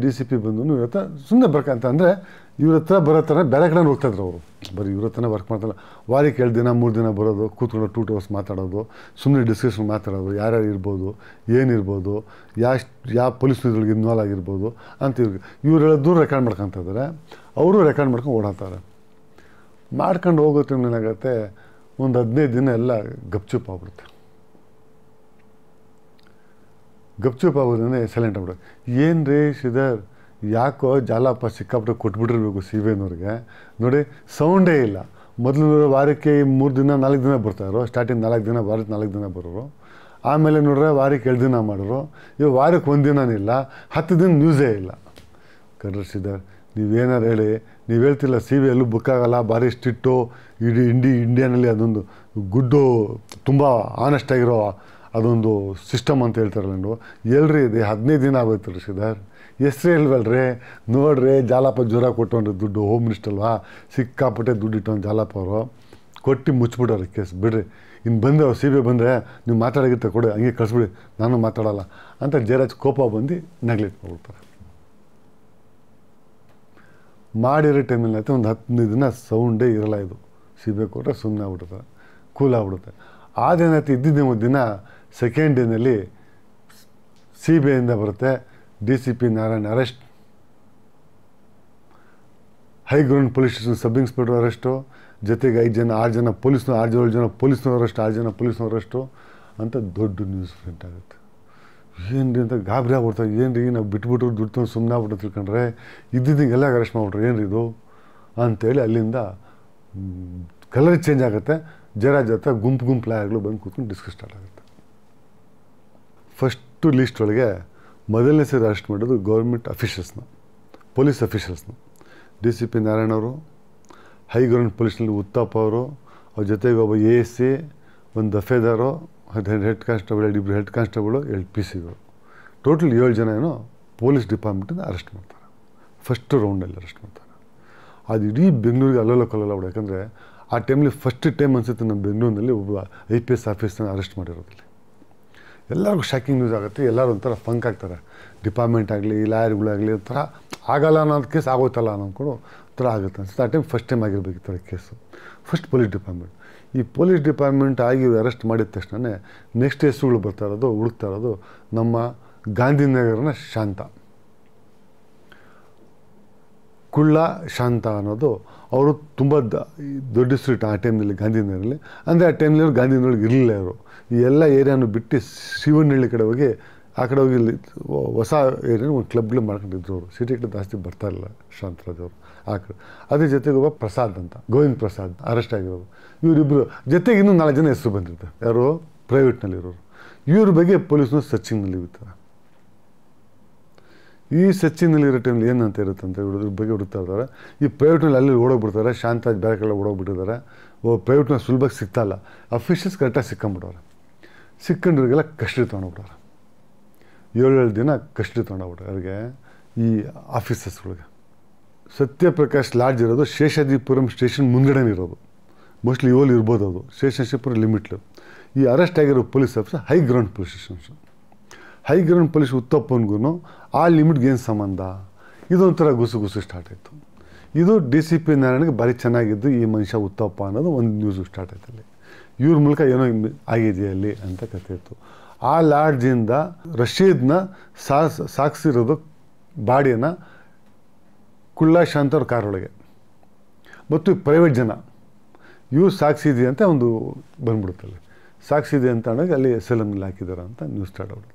A: D C P ಬಂದು ಇವ್ರ ಹತ್ರ ಸುಮ್ಮನೆ ಬರ್ಕಂತ ಅಂದರೆ ಇವ್ರ ಹತ್ರ ಬರೋ ಥರ ಬೇರೆ ಕಡೆ ಹೋಗ್ತಾಯಿದ್ರು ಅವರು ಬರೀ ಇವ್ರ ಹತ್ರನೇ ವರ್ಕ್ ಮಾಡ್ತಾರಲ್ಲ ವಾರಕ್ಕೆ ಎರಡು ದಿನ ಮೂರು ದಿನ ಬರೋದು ಕೂತ್ಕೊಂಡು ಟೂ ಟು ಅವರ್ಸ್ ಮಾತಾಡೋದು ಸುಮ್ಮನೆ ಡಿಸ್ಕಷನ್ ಮಾತಾಡೋದು ಯಾರ್ಯಾರು ಇರ್ಬೋದು ಏನಿರ್ಬೋದು ಯಾವ ಯಾವ ಪೊಲೀಸ್ ಇದ್ರೊಳಗೆ ಇನ್ವಾಲ್ವ್ ಆಗಿರ್ಬೋದು ಅಂತ ಇವ್ರಿಗೆ ಇವ್ರೆಲ್ಲ ದೂರ ರೆಕಾರ್ಡ್ ಮಾಡ್ಕೊತ ಇದ್ದಾರೆ ಅವರು ರೆಕಾರ್ಡ್ ಮಾಡ್ಕೊಂಡು ಓಡಾಡ್ತಾರೆ ಮಾಡ್ಕೊಂಡು ಹೋಗೋ ತಿಂಗಳಾಗತ್ತೆ ಒಂದು ಹದಿನೈದು ದಿನ ಎಲ್ಲ ಗಪ್ಚುಪ್ ಆಗ್ಬಿಡುತ್ತೆ ಗಪ್ಚುಪ್ ಆಗೋದ್ರಿಂದ ಸೈಲೆಂಟ್ ಆಗ್ಬಿಡುತ್ತೆ ಏನು ರೀ ಶ್ರೀಧರ್ ಯಾಕೋ ಜಾಲಪ್ಪ ಸಿಕ್ಕಾಪಟ್ಟೆ ಕೊಟ್ಬಿಟ್ಟಿರ್ಬೇಕು ಸಿವೇನವ್ರಿಗೆ ನೋಡಿ ಸೌಂಡೇ ಇಲ್ಲ ಮೊದಲು ವಾರಕ್ಕೆ ಮೂರು ದಿನ ನಾಲ್ಕು ದಿನ ಬರ್ತಾಯಿರೋ ಸ್ಟಾರ್ಟಿಂಗ್ ನಾಲ್ಕು ದಿನ ವಾರಕ್ಕೆ ನಾಲ್ಕು ದಿನ ಬರೋರು ಆಮೇಲೆ ನೋಡ್ರೆ ವಾರಕ್ಕೆ ಎರಡು ದಿನ ಮಾಡೋರು ಇವಾಗ ವಾರಕ್ಕೆ ಒಂದು ಇಲ್ಲ ಹತ್ತು ದಿನ ನ್ಯೂಸೇ ಇಲ್ಲ ನೀವು ನೀವೇನಾರು ಹೇಳಿ ನೀವು ಹೇಳ್ತಿಲ್ಲ ಸಿ ವಿ ಎಲ್ಲೂ ಆಗಲ್ಲ ಭಾರಿ ಸ್ಟಿಟ್ಟು ಇಡೀ ಇಂಡಿ ಇಂಡಿಯಾನಲ್ಲಿ ಅದೊಂದು ಗುಡ್ಡು ತುಂಬ ಆಗಿರೋ ಅದೊಂದು ಸಿಸ್ಟಮ್ ಅಂತ ಹೇಳ್ತಾರಲ್ಲ ನೀವು ಎಲ್ರಿ ಇದೆ ಹದಿನೈದು ದಿನ ಆಗೋಯ್ತು ರೀ ಸಿದಾರ್ ಹೆಸ್ರು ರೀ ನೋಡ್ರಿ ಜಾಲಪ್ಪ ಜ್ವರ ಕೊಟ್ಟವ್ರಿ ದುಡ್ಡು ಹೋಮ್ ಮಿನಿಸ್ಟರ್ ಅಲ್ವಾ ಸಿಕ್ಕಾಪಟ್ಟೆ ದುಡ್ಡು ಇಟ್ಟವ್ನು ಜಾಲಪ್ಪ ಅವರು ಕೊಟ್ಟು ಮುಚ್ಚಿಬಿಡೋರು ಕೇಸ್ ಬಿಡ್ರಿ ಇನ್ನು ಬಂದು ಸಿ ಬಿ ಬಂದರೆ ನೀವು ಮಾತಾಡೋಗಿತ್ತ ಕೊಡಿ ಹಂಗೆ ಕಳಿಸ್ಬಿಡಿ ನಾನು ಮಾತಾಡೋಲ್ಲ ಅಂತ ಜಯರಾಜ್ ಕೋಪ ಬಂದು ನೆಗ್ಲೆಕ್ಟ್ ಮಾಡ್ಬಿಡ್ತಾರೆ ಮಾಡಿರೋ ಟೈಮಲ್ಲಿ ಆಯ್ತು ಒಂದು ಹತ್ತು ದಿನ ಸೌಂಡೇ ಇರಲ್ಲ ಇದು ಸಿಬೇಕು ಕೊಟ್ಟರೆ ಸುಮ್ಮನೆ ಆಗ್ಬಿಡುತ್ತೆ ಆ ದಿನ ಇದ್ದಿದ್ದೆ ಒಂದು ದಿನ ಸೆಕೆಂಡ್ ಡೇನಲ್ಲಿ ಸಿ ಬಿ ಐಯಿಂದ ಬರುತ್ತೆ D C P Narayan arrest High Ground police station sub inspector arrest ಜೊತೆಗೆ ಐದು ಜನ ಆರು ಜನ ಪೊಲೀಸ್ನ ಆರು ಏಳು ಜನ ಪೊಲೀಸ್ನೂ ಅರೆಸ್ಟ್ ಆರು ಜನ ಪೊಲೀಸ್ನೂ ಅರೆಸ್ಟು ಅಂತ ದೊಡ್ಡ ನ್ಯೂಸ್ ಪ್ರಿಂಟ್ ಆಗುತ್ತೆ ಏನು ಅಂತ ಗಾಬರಿ ಆಗ್ಬಿಡ್ತಾರೆ ಏನು ರೀ ನಾವು ಬಿಟ್ಬಿಟ್ರು ದುಡ್ಡು ತಂದು ಸುಮ್ಮನೆ ಆಗ್ಬಿಟ್ಟು ತಿಳ್ಕೊಂಡ್ರೆ ಎಲ್ಲ ಅರೆಸ್ಟ್ ಮಾಡ್ಬಿಟ್ರೆ ಏನು ರೀ ಇದು ಅಂಥೇಳಿ ಅಲ್ಲಿಂದ ಕಲರ್ ಚೇಂಜ್ ಆಗುತ್ತೆ ಜರ ಜೊತೆ ಗುಂಪು ಗುಂಪು ಲಾಯರ್ಗಳು ಬಂದು ಕೂತ್ಕೊಂಡು ಡಿಸ್ಕಸ್ ಸ್ಟಾರ್ಟ್ ಆಗುತ್ತೆ ಫಸ್ಟು ಲಿಸ್ಟ್ ಒಳಗೆ ಮೊದಲನೇ ಸರಿ ಅರೆಸ್ಟ್ ಮಾಡೋದು ಗೌರ್ಮೆಂಟ್ ಅಫೀಷಿಯಲ್ಸ್ನ ಪೊಲೀಸ್ ಅಫಿಷಿಯಲ್ಸ್ನ ಡಿ ಸಿ ಪಿ ನಾರಾಯಣವರು ಗೌರ್ಮೆಂಟ್ ಪೊಲೀಸ್ನಲ್ಲಿ ಉತ್ತಪ್ಪ ಅವರು ಅವ್ರ ಜೊತೆಗೆ ಒಬ್ಬ ಎ ಎಸ್ ಸಿ ಒಂದು ದಫೇದಾರು ಹದಿನೈದು ಹೆಡ್ ಕಾನ್ಸ್ಟೇಬಲ್ ಎರಡಿಬ್ರು ಹೆಡ್ ಕಾನ್ಸ್ಟೇಬಲು ಎರಡು ಪಿ ಸಿಗಳು ಟೋಟಲ್ ಏಳು ಜನ ಏನೋ ಪೊಲೀಸ್ ಡಿಪಾರ್ಟ್ಮೆಂಟಿಂದ ಅರೆಸ್ಟ್ ಮಾಡ್ತಾರೆ ಫಸ್ಟ್ ರೌಂಡಲ್ಲಿ ಅರೆಸ್ಟ್ ಮಾಡ್ತಾರೆ ಅದು ಇಡೀ ಬೆಂಗಳೂರಿಗೆ ಅಲ್ಲೋಲ ಕಲ್ಲೋಲ ಬಿಡು ಯಾಕಂದರೆ ಆ ಟೈಮಲ್ಲಿ ಫಸ್ಟ್ ಟೈಮ್ ಅನಿಸುತ್ತೆ ನಮ್ಮ ಬೆಂಗಳೂರಿನಲ್ಲಿ ಒಬ್ಬ ಐ ಪಿ ಎಸ್ ಆಫೀಸನ್ನ ಅರೆಸ್ಟ್ ಮಾಡಿರೋದ್ರಲ್ಲಿ ಎಲ್ಲರಿಗೂ ಶಾಕಿಂಗ್ ನ್ಯೂಸ್ ಆಗುತ್ತೆ ಎಲ್ಲರೂ ಒಂಥರ ಫಂಕ್ ಆಗ್ತಾರೆ ಡಿಪಾರ್ಟ್ಮೆಂಟ್ ಆಗಲಿ ಲಾಯರ್ಗಳಾಗಲಿ ಒಂಥರ ಆಗಲ್ಲ ಅನ್ನೋದು ಕೇಸ್ ಆಗೋಯ್ತಲ್ಲ ಅನ್ನೋಂದ್ಕೊಂಡು ಒಂಥರ ಆಗುತ್ತೆ ಅನಿಸುತ್ತೆ ಆ ಟೈಮ್ ಫಸ್ಟ್ ಟೈಮ್ ಆಗಿರಬೇಕು ಕೇಸು ಫಸ್ಟ್ ಪೊಲೀಸ್ ಡಿಪಾರ್ಟ್ಮೆಂಟ್ ಈ ಪೊಲೀಸ್ ಡಿಪಾರ್ಟ್ಮೆಂಟ್ ಆಗಿ ಅರೆಸ್ಟ್ ಮಾಡಿದ ತಕ್ಷಣ ನೆಕ್ಸ್ಟ್ ಹೆಸರುಗಳು ಬರ್ತಾ ಇರೋದು ಹುಡುಕ್ತಾ ಇರೋದು ನಮ್ಮ ಗಾಂಧಿನಗರನ ಶಾಂತ ಕುಳ್ಳ ಶಾಂತ ಅನ್ನೋದು ಅವರು ತುಂಬ ದೊಡ್ಡ ಸ್ಟ್ರೀಟ್ ಆ ಟೈಮ್ನಲ್ಲಿ ಗಾಂಧಿನಗರಲ್ಲಿ ಅಂದರೆ ಆ ಟೈಮ್ನಲ್ಲಿ ಗಾಂಧಿನಗರಿಗೆ ಇರಲಿಲ್ಲ ಅವರು ಈ ಎಲ್ಲ ಏರಿಯಾನು ಬಿಟ್ಟು ಶಿವನಹಳ್ಳಿ ಕಡೆ ಹೋಗಿ ಆ ಕಡೆ ಹೋಗಿ ಇಲ್ಲಿ ಹೊಸ ಏರಿಯಾ ಒಂದು ಕ್ಲಬ್ಗಳು ಮಾಡ್ಕೊಂಡಿದ್ರು ಅವರು ಸಿಟಿ ಕಡೆ ಜಾಸ್ತಿ ಬರ್ತಾ ಇಲ್ಲ ಶಾಂತರಾಜ್ ಅವರು ಆ ಕಡೆ ಅದ್ರ ಜೊತೆಗೆ ಒಬ್ಬ ಪ್ರಸಾದ್ ಅಂತ ಗೋವಿಂದ್ ಪ್ರಸಾದ್ ಅರೆಸ್ಟ್ ಆಗಿರೋರು ಇವರಿಬ್ಬರು ಜೊತೆಗೆ ಇನ್ನೂ ನಾಲ್ಕು ಜನ ಹೆಸರು ಬಂದಿರ್ತಾರೆ ಯಾರು ಪ್ರೈವೇಟ್ನಲ್ಲಿರೋರು ಇವ್ರ ಬಗ್ಗೆ ಪೊಲೀಸ್ನ ಸಚಿನ್ನಲ್ಲಿ ಇರ್ತಾರೆ ಈ ಸಚ್ಚಿನಲ್ಲಿರೋ ಟೈಮಲ್ಲಿ ಏನಂತ ಇರುತ್ತಂತ ಇವ್ರ ಬಗ್ಗೆ ಹುಡುಕ್ತಾ ಇರ್ತಾರೆ ಈ ಪ್ರೈವೇಟ್ನಲ್ಲಿ ಅಲ್ಲಿ ಓಡೋಗ್ಬಿಡ್ತಾರೆ ಶಾಂತಾಜ್ ಬೇರೆ ಕಡೆ ಓಡೋಗ್ಬಿಟ್ಟಿದ್ದಾರೆ ಓ ಪ್ರೈವೇಟ್ನ ಸುಲಭಕ್ಕೆ ಇಲ್ಲ ಅಫಿಷಿಯಲ್ಸ್ ಕರೆಕ್ಟಾಗಿ ಸಿಕ್ಕಂಬಿಡೋರು ಸಿಕ್ಕಂಡ್ರಿಗೆಲ್ಲ ಕಷ್ಟ ತೊಗೊಂಡ್ಬಿಡೋರು ಏಳೇಳು ದಿನ ಕಷ್ಟ ತೊಗೊಂಡೋಗ್ಬಿಟ್ರು ಅವ್ರಿಗೆ ಈ ಆಫೀಸಸ್ಗಳಿಗೆ ಸತ್ಯಪ್ರಕಾಶ್ ಲಾಡ್ಜ್ ಇರೋದು ಶೇಷಾದಿಪುರಂ ಸ್ಟೇಷನ್ ಮುಂದ್ಗಡೆನೇ ಇರೋದು ಮೋಸ್ಟ್ಲಿ ಇವಲ್ಲಿ ಇರ್ಬೋದು ಅದು ಶೇಷಾದಿಪುರ ಲಿಮಿಟ್ಲು ಈ ಅರೆಸ್ಟ್ ಆಗಿರೋ police officer high ground police stations high ground police ಉತ್ತಪ್ಪನಿಗೂ ಆ ಲಿಮಿಟ್ಗೆ ಏನು ಸಂಬಂಧ ಇದೊಂಥರ ಗುಸು ಗುಸು ಸ್ಟಾರ್ಟ್ ಆಯಿತು ಇದು ಡಿ ಸಿ ಪಿ ನಾರಾಯಣಗೆ ಭಾರಿ ಚೆನ್ನಾಗಿದ್ದು ಈ ಮನುಷ್ಯ ಉತ್ತಪ್ಪ ಅನ್ನೋದು ಒಂದು ನ್ಯೂಸು ಸ್ಟಾರ್ಟ್ ಆಯ್ತು ಅಲ್ಲಿ ಇವ್ರ ಮೂಲಕ ಏನೋ ಆಗಿದೆಯಾ ಅಂತ ಕಥೆ ಇತ್ತು ಆ ಲಾಡ್ಜಿಂದ ರಶೀದ್ನ ಸಾಕ್ಸಿರೋದು ಬಾಡಿನ ಕುಳ್ಳ ಶಾಂತವ್ರ ಕಾರೊಳಗೆ ಮತ್ತು ಪ್ರೈವೇಟ್ ಜನ ಇವು ಸಾಕ್ಸಿದೆ ಅಂತ ಒಂದು ಅಲ್ಲಿ ಸಾಕ್ಸಿದೆ ಅಂತ ಅನ್ನೋದು ಅಲ್ಲಿ ಎಸ್ ಎಲ್ ಎಮ್ಲಿ ಹಾಕಿದ್ದಾರೆ ಅಂತ ನ್ಯೂಸ್ ಸ್ಟಾರ್ಟ್ ಆಗ್ಬಿಡುತ್ತೆ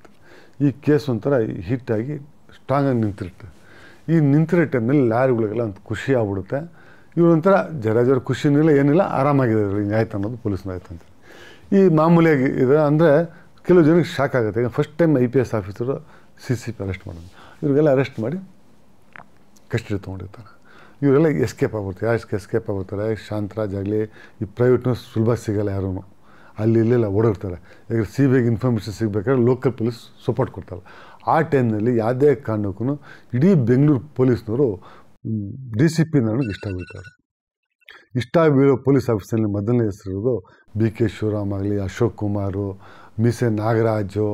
A: ಈ ಕೇಸ್ ಒಂಥರ ಹಿಟ್ಟಾಗಿ ಸ್ಟ್ರಾಂಗಾಗಿ ನಿಂತಿರುತ್ತೆ ಈ ನಿಂತಿರೋ ಟೈಮ್ನಲ್ಲಿ ಲಾರಿಗಳಿಗೆಲ್ಲ ಒಂದು ಖುಷಿ ಆಗ್ಬಿಡುತ್ತೆ ಇವ್ರ ಒಂಥರ ಜರ ಜರ ಖುಷಿನಿಲ್ಲ ಏನಿಲ್ಲ ಆರಾಮಾಗಿದೆ ಹಿಂಗೆ ಆಯ್ತು ಅನ್ನೋದು ಪೊಲೀಸ್ನ ಆಯ್ತು ಅಂತ ಈ ಮಾಮೂಲಿಯಾಗಿ ಇದೆ ಅಂದರೆ ಕೆಲವು ಜನಕ್ಕೆ ಶಾಕ್ ಆಗುತ್ತೆ ಈಗ first time I P S officer C C P arrest ಮಾಡೋದು ಇವರಿಗೆಲ್ಲ ಅರೆಸ್ಟ್ ಮಾಡಿ ಕಸ್ಟಡಿ ತೊಗೊಂಡಿರ್ತಾರೆ ಇವರೆಲ್ಲ ಎಸ್ಕೇಪ್ ಆಗ್ಬಿಡ್ತಾರೆ ಯಾರು ಎಸ್ಕೇಪ್ ಆಗ್ಬಿಡ್ತಾರೆ ಶಾಂತರಾಜ್ ಆಗಲಿ ಈ ಪ್ರೈವೇಟ್ನೂ ಸುಲಭ ಸಿಗಲ್ಲ ಯಾರೂ ಅಲ್ಲಿ ಇಲ್ಲೆಲ್ಲ ಓಡಾಡ್ತಾರೆ ಯಾಕಂದ್ರೆ ಸಿ ಬಿ ಐಗೆ ಇನ್ಫಾರ್ಮೇಷನ್ ಸಿಗಬೇಕಾದ್ರೆ ಲೋಕಲ್ ಪೊಲೀಸ್ ಸಪೋರ್ಟ್ ಕೊಡ್ತಾರೆ ಆ ಟೈಮ್ನಲ್ಲಿ ಯಾವುದೇ ಕಾರಣಕ್ಕೂ ಇಡೀ ಬೆಂಗಳೂರು ಪೊಲೀಸ್ನವರು ಡಿ ಸಿ ಪಿ ನನಗೆ ಇಷ್ಟ ಆಗಿರ್ತಾರೆ ಇಷ್ಟ ಬೀಳೋ ಪೊಲೀಸ್ ಆಫೀಸರ್ನಲ್ಲಿ ಮೊದಲನೇ ಹೆಸರಿರೋದು ಬಿ ಕೆ ಶಿವರಾಮ್ ಆಗಲಿ ಅಶೋಕ್ ಕುಮಾರು ಮೀಸೆ ನಾಗರಾಜು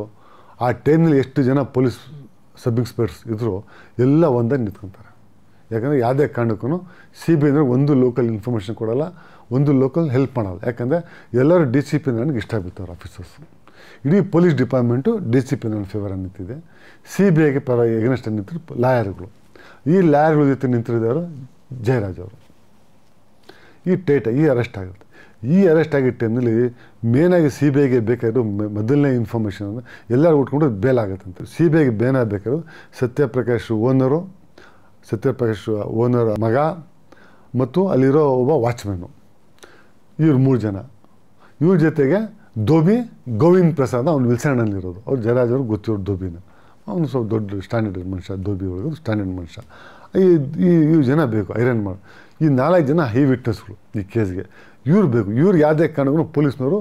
A: ಆ ಟೈಮ್ನಲ್ಲಿ ಎಷ್ಟು ಜನ ಪೊಲೀಸ್ ಸಬ್ ಇನ್ಸ್ಪೆಕ್ಟರ್ಸ್ ಇದ್ದರು ಎಲ್ಲ ಒಂದಾಗಿ ನಿಂತ್ಕೊತಾರೆ ಯಾಕಂದರೆ ಯಾವುದೇ ಕಾರಣಕ್ಕೂ ಸಿ ಬಿ ಅಂದರೆ ಒಂದು ಲೋಕಲ್ ಇನ್ಫಾರ್ಮೇಷನ್ ಕೊಡೋಲ್ಲ ಒಂದು ಲೋಕಲ್ ಹೆಲ್ಪ್ ಮಾಡಲ್ಲ ಯಾಕಂದರೆ ಎಲ್ಲರೂ ಡಿ ಸಿ ಪಿ ನನಗೆ ಇಷ್ಟ ಆಗ್ಬಿಟ್ಟವ್ರು ಆಫೀಸರ್ಸ್ ಇಡೀ police department D C P ನನ್ನ ಫೇವರ್ ನಿಂತಿದೆ ಸಿ ಬಿ ಐಗೆ ಪರ ಎಗನೆಸ್ಟ್ ನಿಂತರು ಲಾಯರ್ಗಳು ಈ ಲಾಯರ್ಗಳ ಜೊತೆ ನಿಂತಿರೋದವರು ಜಯರಾಜ್ ಅವರು ಈ ಟೇಟ ಈ ಅರೆಸ್ಟ್ ಆಗುತ್ತೆ ಈ ಅರೆಸ್ಟ್ ಆಗಿ ಟೈಮಲ್ಲಿ ಮೇನಾಗಿ ಸಿ ಬಿ ಐಗೆ ಬೇಕಾದ್ರು ಮೊದಲನೇ ಇನ್ಫಾರ್ಮೇಷನನ್ನು ಎಲ್ಲರೂ ಉಟ್ಕೊಂಡು ಬೇಲಾಗತ್ತಂತೆ ಸಿ ಬಿ ಐಗೆ ಬೇಕಾದ್ರು ಸತ್ಯಪ್ರಕಾಶ್ ಓನರು ಸತ್ಯಪ್ರಕಾಶ್ ಓನರ್ ಮಗ ಮತ್ತು ಅಲ್ಲಿರೋ ಒಬ್ಬ ವಾಚ್ಮ್ಯಾನು ಇವ್ರು ಮೂರು ಜನ ಇವ್ರ ಜೊತೆಗೆ ಧೋಬಿ ಗೋವಿಂದ್ ಪ್ರಸಾದ್ ಅವ್ನು ವಿಲ್ಸಣ್ಣಲ್ಲಿರೋದು ಅವ್ರು ಜರಾಜ್ ಅವ್ರಿಗೆ ಗೊತ್ತಿರೋರು ದೋಬಿನ ಅವನು ಸ್ವಲ್ಪ ದೊಡ್ಡ ಸ್ಟ್ಯಾಂಡರ್ಡ್ ಮನುಷ್ಯ ಧೋಬಿ ಒಳಗೆ ಸ್ಟ್ಯಾಂಡರ್ಡ್ ಮನುಷ್ಯ ಈ ಈ ಜನ ಬೇಕು ಐರನ್ ಮಾಡಿ ಈ ನಾಲ್ಕು ಜನ ಹೈ ವಿಟ್ನೆಸ್ಗಳು ಈ ಕೇಸ್ಗೆ ಇವ್ರು ಬೇಕು ಇವ್ರು ಯಾವುದೇ ಕಾರಣಕ್ಕೂ ಪೊಲೀಸ್ನವರು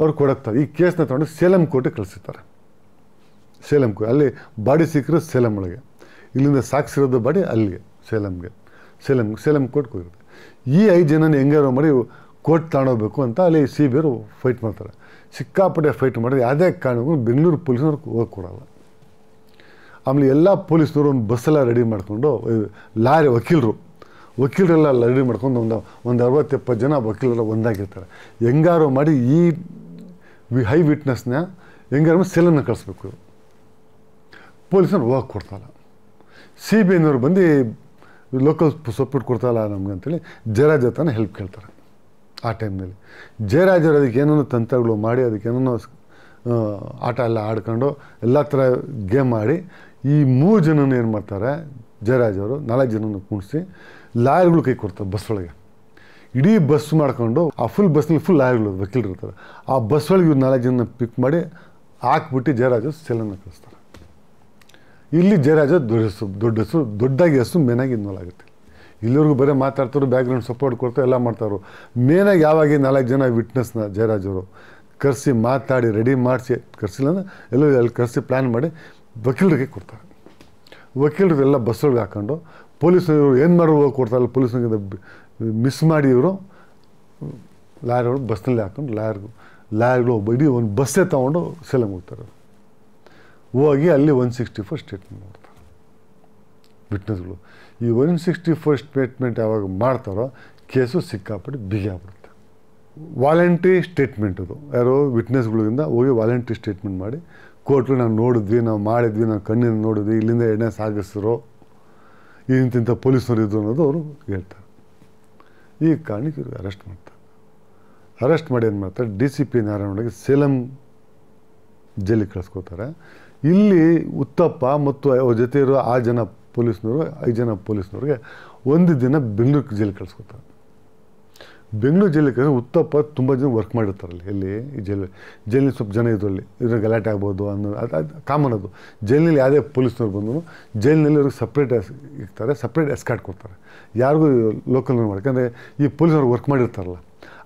A: ಅವ್ರು ಕೊಡಕ್ತಾರೆ ಈ ಕೇಸ್ನ ತಗೊಂಡು ಸೇಲಂ ಕೋರ್ಟಿಗೆ ಕಳಿಸಿರ್ತಾರೆ ಸೇಲಂ ಕೋರ್ಟ್ ಅಲ್ಲಿ ಬಾಡಿ ಸಿಕ್ಕರು ಸೇಲಂ ಒಳಗೆ ಇಲ್ಲಿಂದ ಸಾಕ್ಸಿರೋದು ಬಾಡಿ ಅಲ್ಲಿಗೆ ಸೇಲಂಗೆ ಸೇಲಂ ಸೇಲಂ ಕೋರ್ಟ್ಗೆ ಹೋಗಿರ್ತಾರೆ ಈ ಐದು ಜನನ ಹೆಂಗಾರು ಮಾಡಿ ಕೋರ್ಟ್ ತಗೊಂಡೋಗ್ಬೇಕು ಅಂತ ಅಲ್ಲಿ ಸಿ ಬಿ ಅವರು ಫೈಟ್ ಮಾಡ್ತಾರೆ ಸಿಕ್ಕಾಪಟ್ಟೆ ಫೈಟ್ ಮಾಡಿದ್ರೆ ಯಾವುದೇ ಕಾರಣಗಳು ಬೆಂಗಳೂರು ಪೊಲೀಸ್ನವ್ರು ಹೋಗಿ ಕೊಡಲ್ಲ ಆಮೇಲೆ ಎಲ್ಲ ಪೊಲೀಸ್ನವರು ಒಂದು ಬಸ್ಸೆಲ್ಲ ರೆಡಿ ಮಾಡಿಕೊಂಡು ಲಾರಿ ವಕೀಲರು ವಕೀಲರೆಲ್ಲ ಲಡಿ ಮಾಡ್ಕೊಂಡು ಒಂದು ಒಂದು ಅರವತ್ತು ಜನ ವಕೀಲರ ಒಂದಾಗಿರ್ತಾರೆ ಹೆಂಗಾರು ಮಾಡಿ ಈ ವಿ ಹೈ ವಿಟ್ನೆಸ್ನ ಹೆಂಗಾರು ಸೆಲನ್ನು ಕಳಿಸ್ಬೇಕು ಪೊಲೀಸರು ಹೋಗಕ್ಕೆ ಕೊಡ್ತಾರಲ್ಲ ಸಿ ಬಿ ಐನವ್ರು ಬಂದು ಲೋಕಲ್ ಸಪೋರ್ಟ್ ಕೊಡ್ತಾಯಿಲ್ಲ ನಮ್ಗೆ ಅಂತೇಳಿ ಜಯರಾಜ್ ಹತ್ರನೇ ಹೆಲ್ಪ್ ಕೇಳ್ತಾರೆ ಆ ಟೈಮ್ನಲ್ಲಿ ಜಯರಾಜರು ಅದಕ್ಕೆ ಏನೇನೋ ತಂತ್ರಗಳು ಮಾಡಿ ಅದಕ್ಕೆ ಏನೇನೋ ಆಟ ಎಲ್ಲ ಆಡ್ಕೊಂಡು ಎಲ್ಲ ಥರ ಗೇಮ್ ಆಡಿ ಈ ಮೂರು ಜನನ ಏನು ಮಾಡ್ತಾರೆ ಜಯರಾಜ್ ಅವರು ನಾಲ್ಕು ಜನನ ಕೂಡಿಸಿ ಲಾಯರ್ಗಳು ಕೈ ಕೊಡ್ತಾರೆ ಬಸ್ ಒಳಗೆ ಇಡೀ ಬಸ್ ಮಾಡ್ಕೊಂಡು ಆ ಫುಲ್ ಬಸ್ನಲ್ಲಿ ಫುಲ್ ಲಾಯರ್ಗಳು ವಕೀಲರು ಇರ್ತಾರೆ ಆ ಬಸ್ ಒಳಗೆ ಇವ್ರು ನಾಲ್ಕು ಜನನ ಪಿಕ್ ಮಾಡಿ ಹಾಕ್ಬಿಟ್ಟು ಜಯರಾಜ್ ಸೆಲನ್ನು ಕಳಿಸ್ತಾರೆ ಇಲ್ಲಿ ಜಯರಾಜ ದೊಡ್ಡ ಹೆಸರು ದೊಡ್ಡ ಹೆಸರು ದೊಡ್ಡಾಗಿ ಹೆಸರು ಮೇನಾಗಿ ಇನ್ವಾಲ್ ಆಗುತ್ತೆ ಇಲ್ಲಿವರೆಗೂ ಬರೀ ಮಾತಾಡ್ತಾರೋ ಬ್ಯಾಕ್ಗ್ರೌಂಡ್ ಸಪೋರ್ಟ್ ಕೊಡ್ತಾರೆ ಎಲ್ಲ ಮಾಡ್ತಾರೋ ಮೇನಾಗಿ ಯಾವಾಗ ನಾಲ್ಕು ಜನ ವಿಟ್ನೆಸ್ನ ಅವರು ಕರೆಸಿ ಮಾತಾಡಿ ರೆಡಿ ಮಾಡಿಸಿ ಕರೆಸಿಲ್ಲ ಅಂದರೆ ಎಲ್ಲರೂ ಅಲ್ಲಿ ಕರೆಸಿ ಪ್ಲ್ಯಾನ್ ಮಾಡಿ ವಕೀಲರಿಗೆ ಕೊಡ್ತಾರೆ ಎಲ್ಲ ಬಸ್ಸೊಳಗೆ ಹಾಕೊಂಡು ಪೊಲೀಸರು ಏನು ಹೋಗಿ ಕೊಡ್ತಾರಲ್ಲ ಪೊಲೀಸ್ನಿಂದ ಮಿಸ್ ಮಾಡಿ ಇವರು ಲಾಯರ್ಗಳು ಬಸ್ನಲ್ಲಿ ಹಾಕೊಂಡು ಲಾಯರ್ಗಳು ಲಾಯರ್ಗಳು ಒಬ್ಬ ಇಡೀ ಒಂದು ಬಸ್ಸೇ ತೊಗೊಂಡು ಸೇಲಂಗೆ ಹೋಗ್ತಾರೆ ಹೋಗಿ ಅಲ್ಲಿ ಒನ್ ಸಿಕ್ಸ್ಟಿ ಫೋರ್ ಸ್ಟೇಟ್ಮೆಂಟ್ ಮಾಡ್ತಾರೆ ವಿಟ್ನೆಸ್ಗಳು ಈ ಒನ್ ಸಿಕ್ಸ್ಟಿ ಫೋರ್ ಸ್ಟೇಟ್ಮೆಂಟ್ ಯಾವಾಗ ಮಾಡ್ತಾರೋ ಕೇಸು ಸಿಕ್ಕಾಪಟ್ಟು ಬಿಗಿ ಆಗ್ಬಿಡುತ್ತೆ ವಾಲಂಟ್ರಿ ಸ್ಟೇಟ್ಮೆಂಟ್ ಅದು ಯಾರೋ ವಿಟ್ನೆಸ್ಗಳಿಂದ ಹೋಗಿ ವಾಲಂಟ್ರಿ ಸ್ಟೇಟ್ಮೆಂಟ್ ಮಾಡಿ ಕೋರ್ಟ್ ನಾವು ನೋಡಿದ್ವಿ ನಾವು ಮಾಡಿದ್ವಿ ನಾವು ಕಣ್ಣಿನ ನೋಡಿದ್ವಿ ಇಲ್ಲಿಂದ ಎಣ್ಣೆ ಸಾಗಿಸ್ರು ಇಂತಿಂಥ ಪೊಲೀಸರು ಇದ್ದರು ಅನ್ನೋದು ಅವರು ಹೇಳ್ತಾರೆ ಈ ಕಾರಣಕ್ಕೆ ಇವ್ರಿಗೆ ಅರೆಸ್ಟ್ ಮಾಡ್ತಾರೆ ಅರೆಸ್ಟ್ ಮಾಡಿ ಏನು ಮಾಡ್ತಾರೆ ಡಿ ಸಿ ಪಿ ನಾರಾಯಣಗೆ ಸೇಲಂ ಜೈಲಿಗೆ ಕಳಿಸ್ಕೋತಾರೆ ಇಲ್ಲಿ ಉತ್ತಪ್ಪ ಮತ್ತು ಅವ್ರ ಜೊತೆ ಇರೋ ಆ ಜನ ಪೊಲೀಸ್ನವರು ಐದು ಜನ ಪೊಲೀಸ್ನವ್ರಿಗೆ ಒಂದು ದಿನ ಬೆಂಗಳೂರಿಗೆ ಜೈಲಿಗೆ ಕಳಿಸ್ಕೊತಾರೆ ಬೆಂಗಳೂರು ಜಿಲ್ಲೆಗೆ ಉತ್ತಪ್ಪ ತುಂಬ ಜನ ವರ್ಕ್ ಮಾಡಿರ್ತಾರಲ್ಲಿ ಇಲ್ಲಿ ಈ ಜೈಲು ಜೈಲಿನ ಸ್ವಲ್ಪ ಜನ ಇದರಲ್ಲಿ ಇವ್ರಿಗೆ ಗಲಾಟೆ ಆಗ್ಬೋದು ಅನ್ನೋ ಅದು ಅದು ಕಾಮನ್ ಅದು ಜೈಲಿನಲ್ಲಿ ಯಾವುದೇ ಪೊಲೀಸ್ನವ್ರು ಬಂದರೂ ಜೈಲಿನಲ್ಲಿ ಅವ್ರಿಗೆ ಸಪ್ರೇಟ್ ಇರ್ತಾರೆ ಸಪ್ರೇಟ್ ಎಸ್ಕಾರ್ಟ್ ಕೊಡ್ತಾರೆ ಯಾರಿಗೂ ಲೋಕಲ್ ಅಂದರೆ ಈ ಪೊಲೀಸ್ನವ್ರು ವರ್ಕ್ ಮಾಡಿರ್ತಾರಲ್ಲ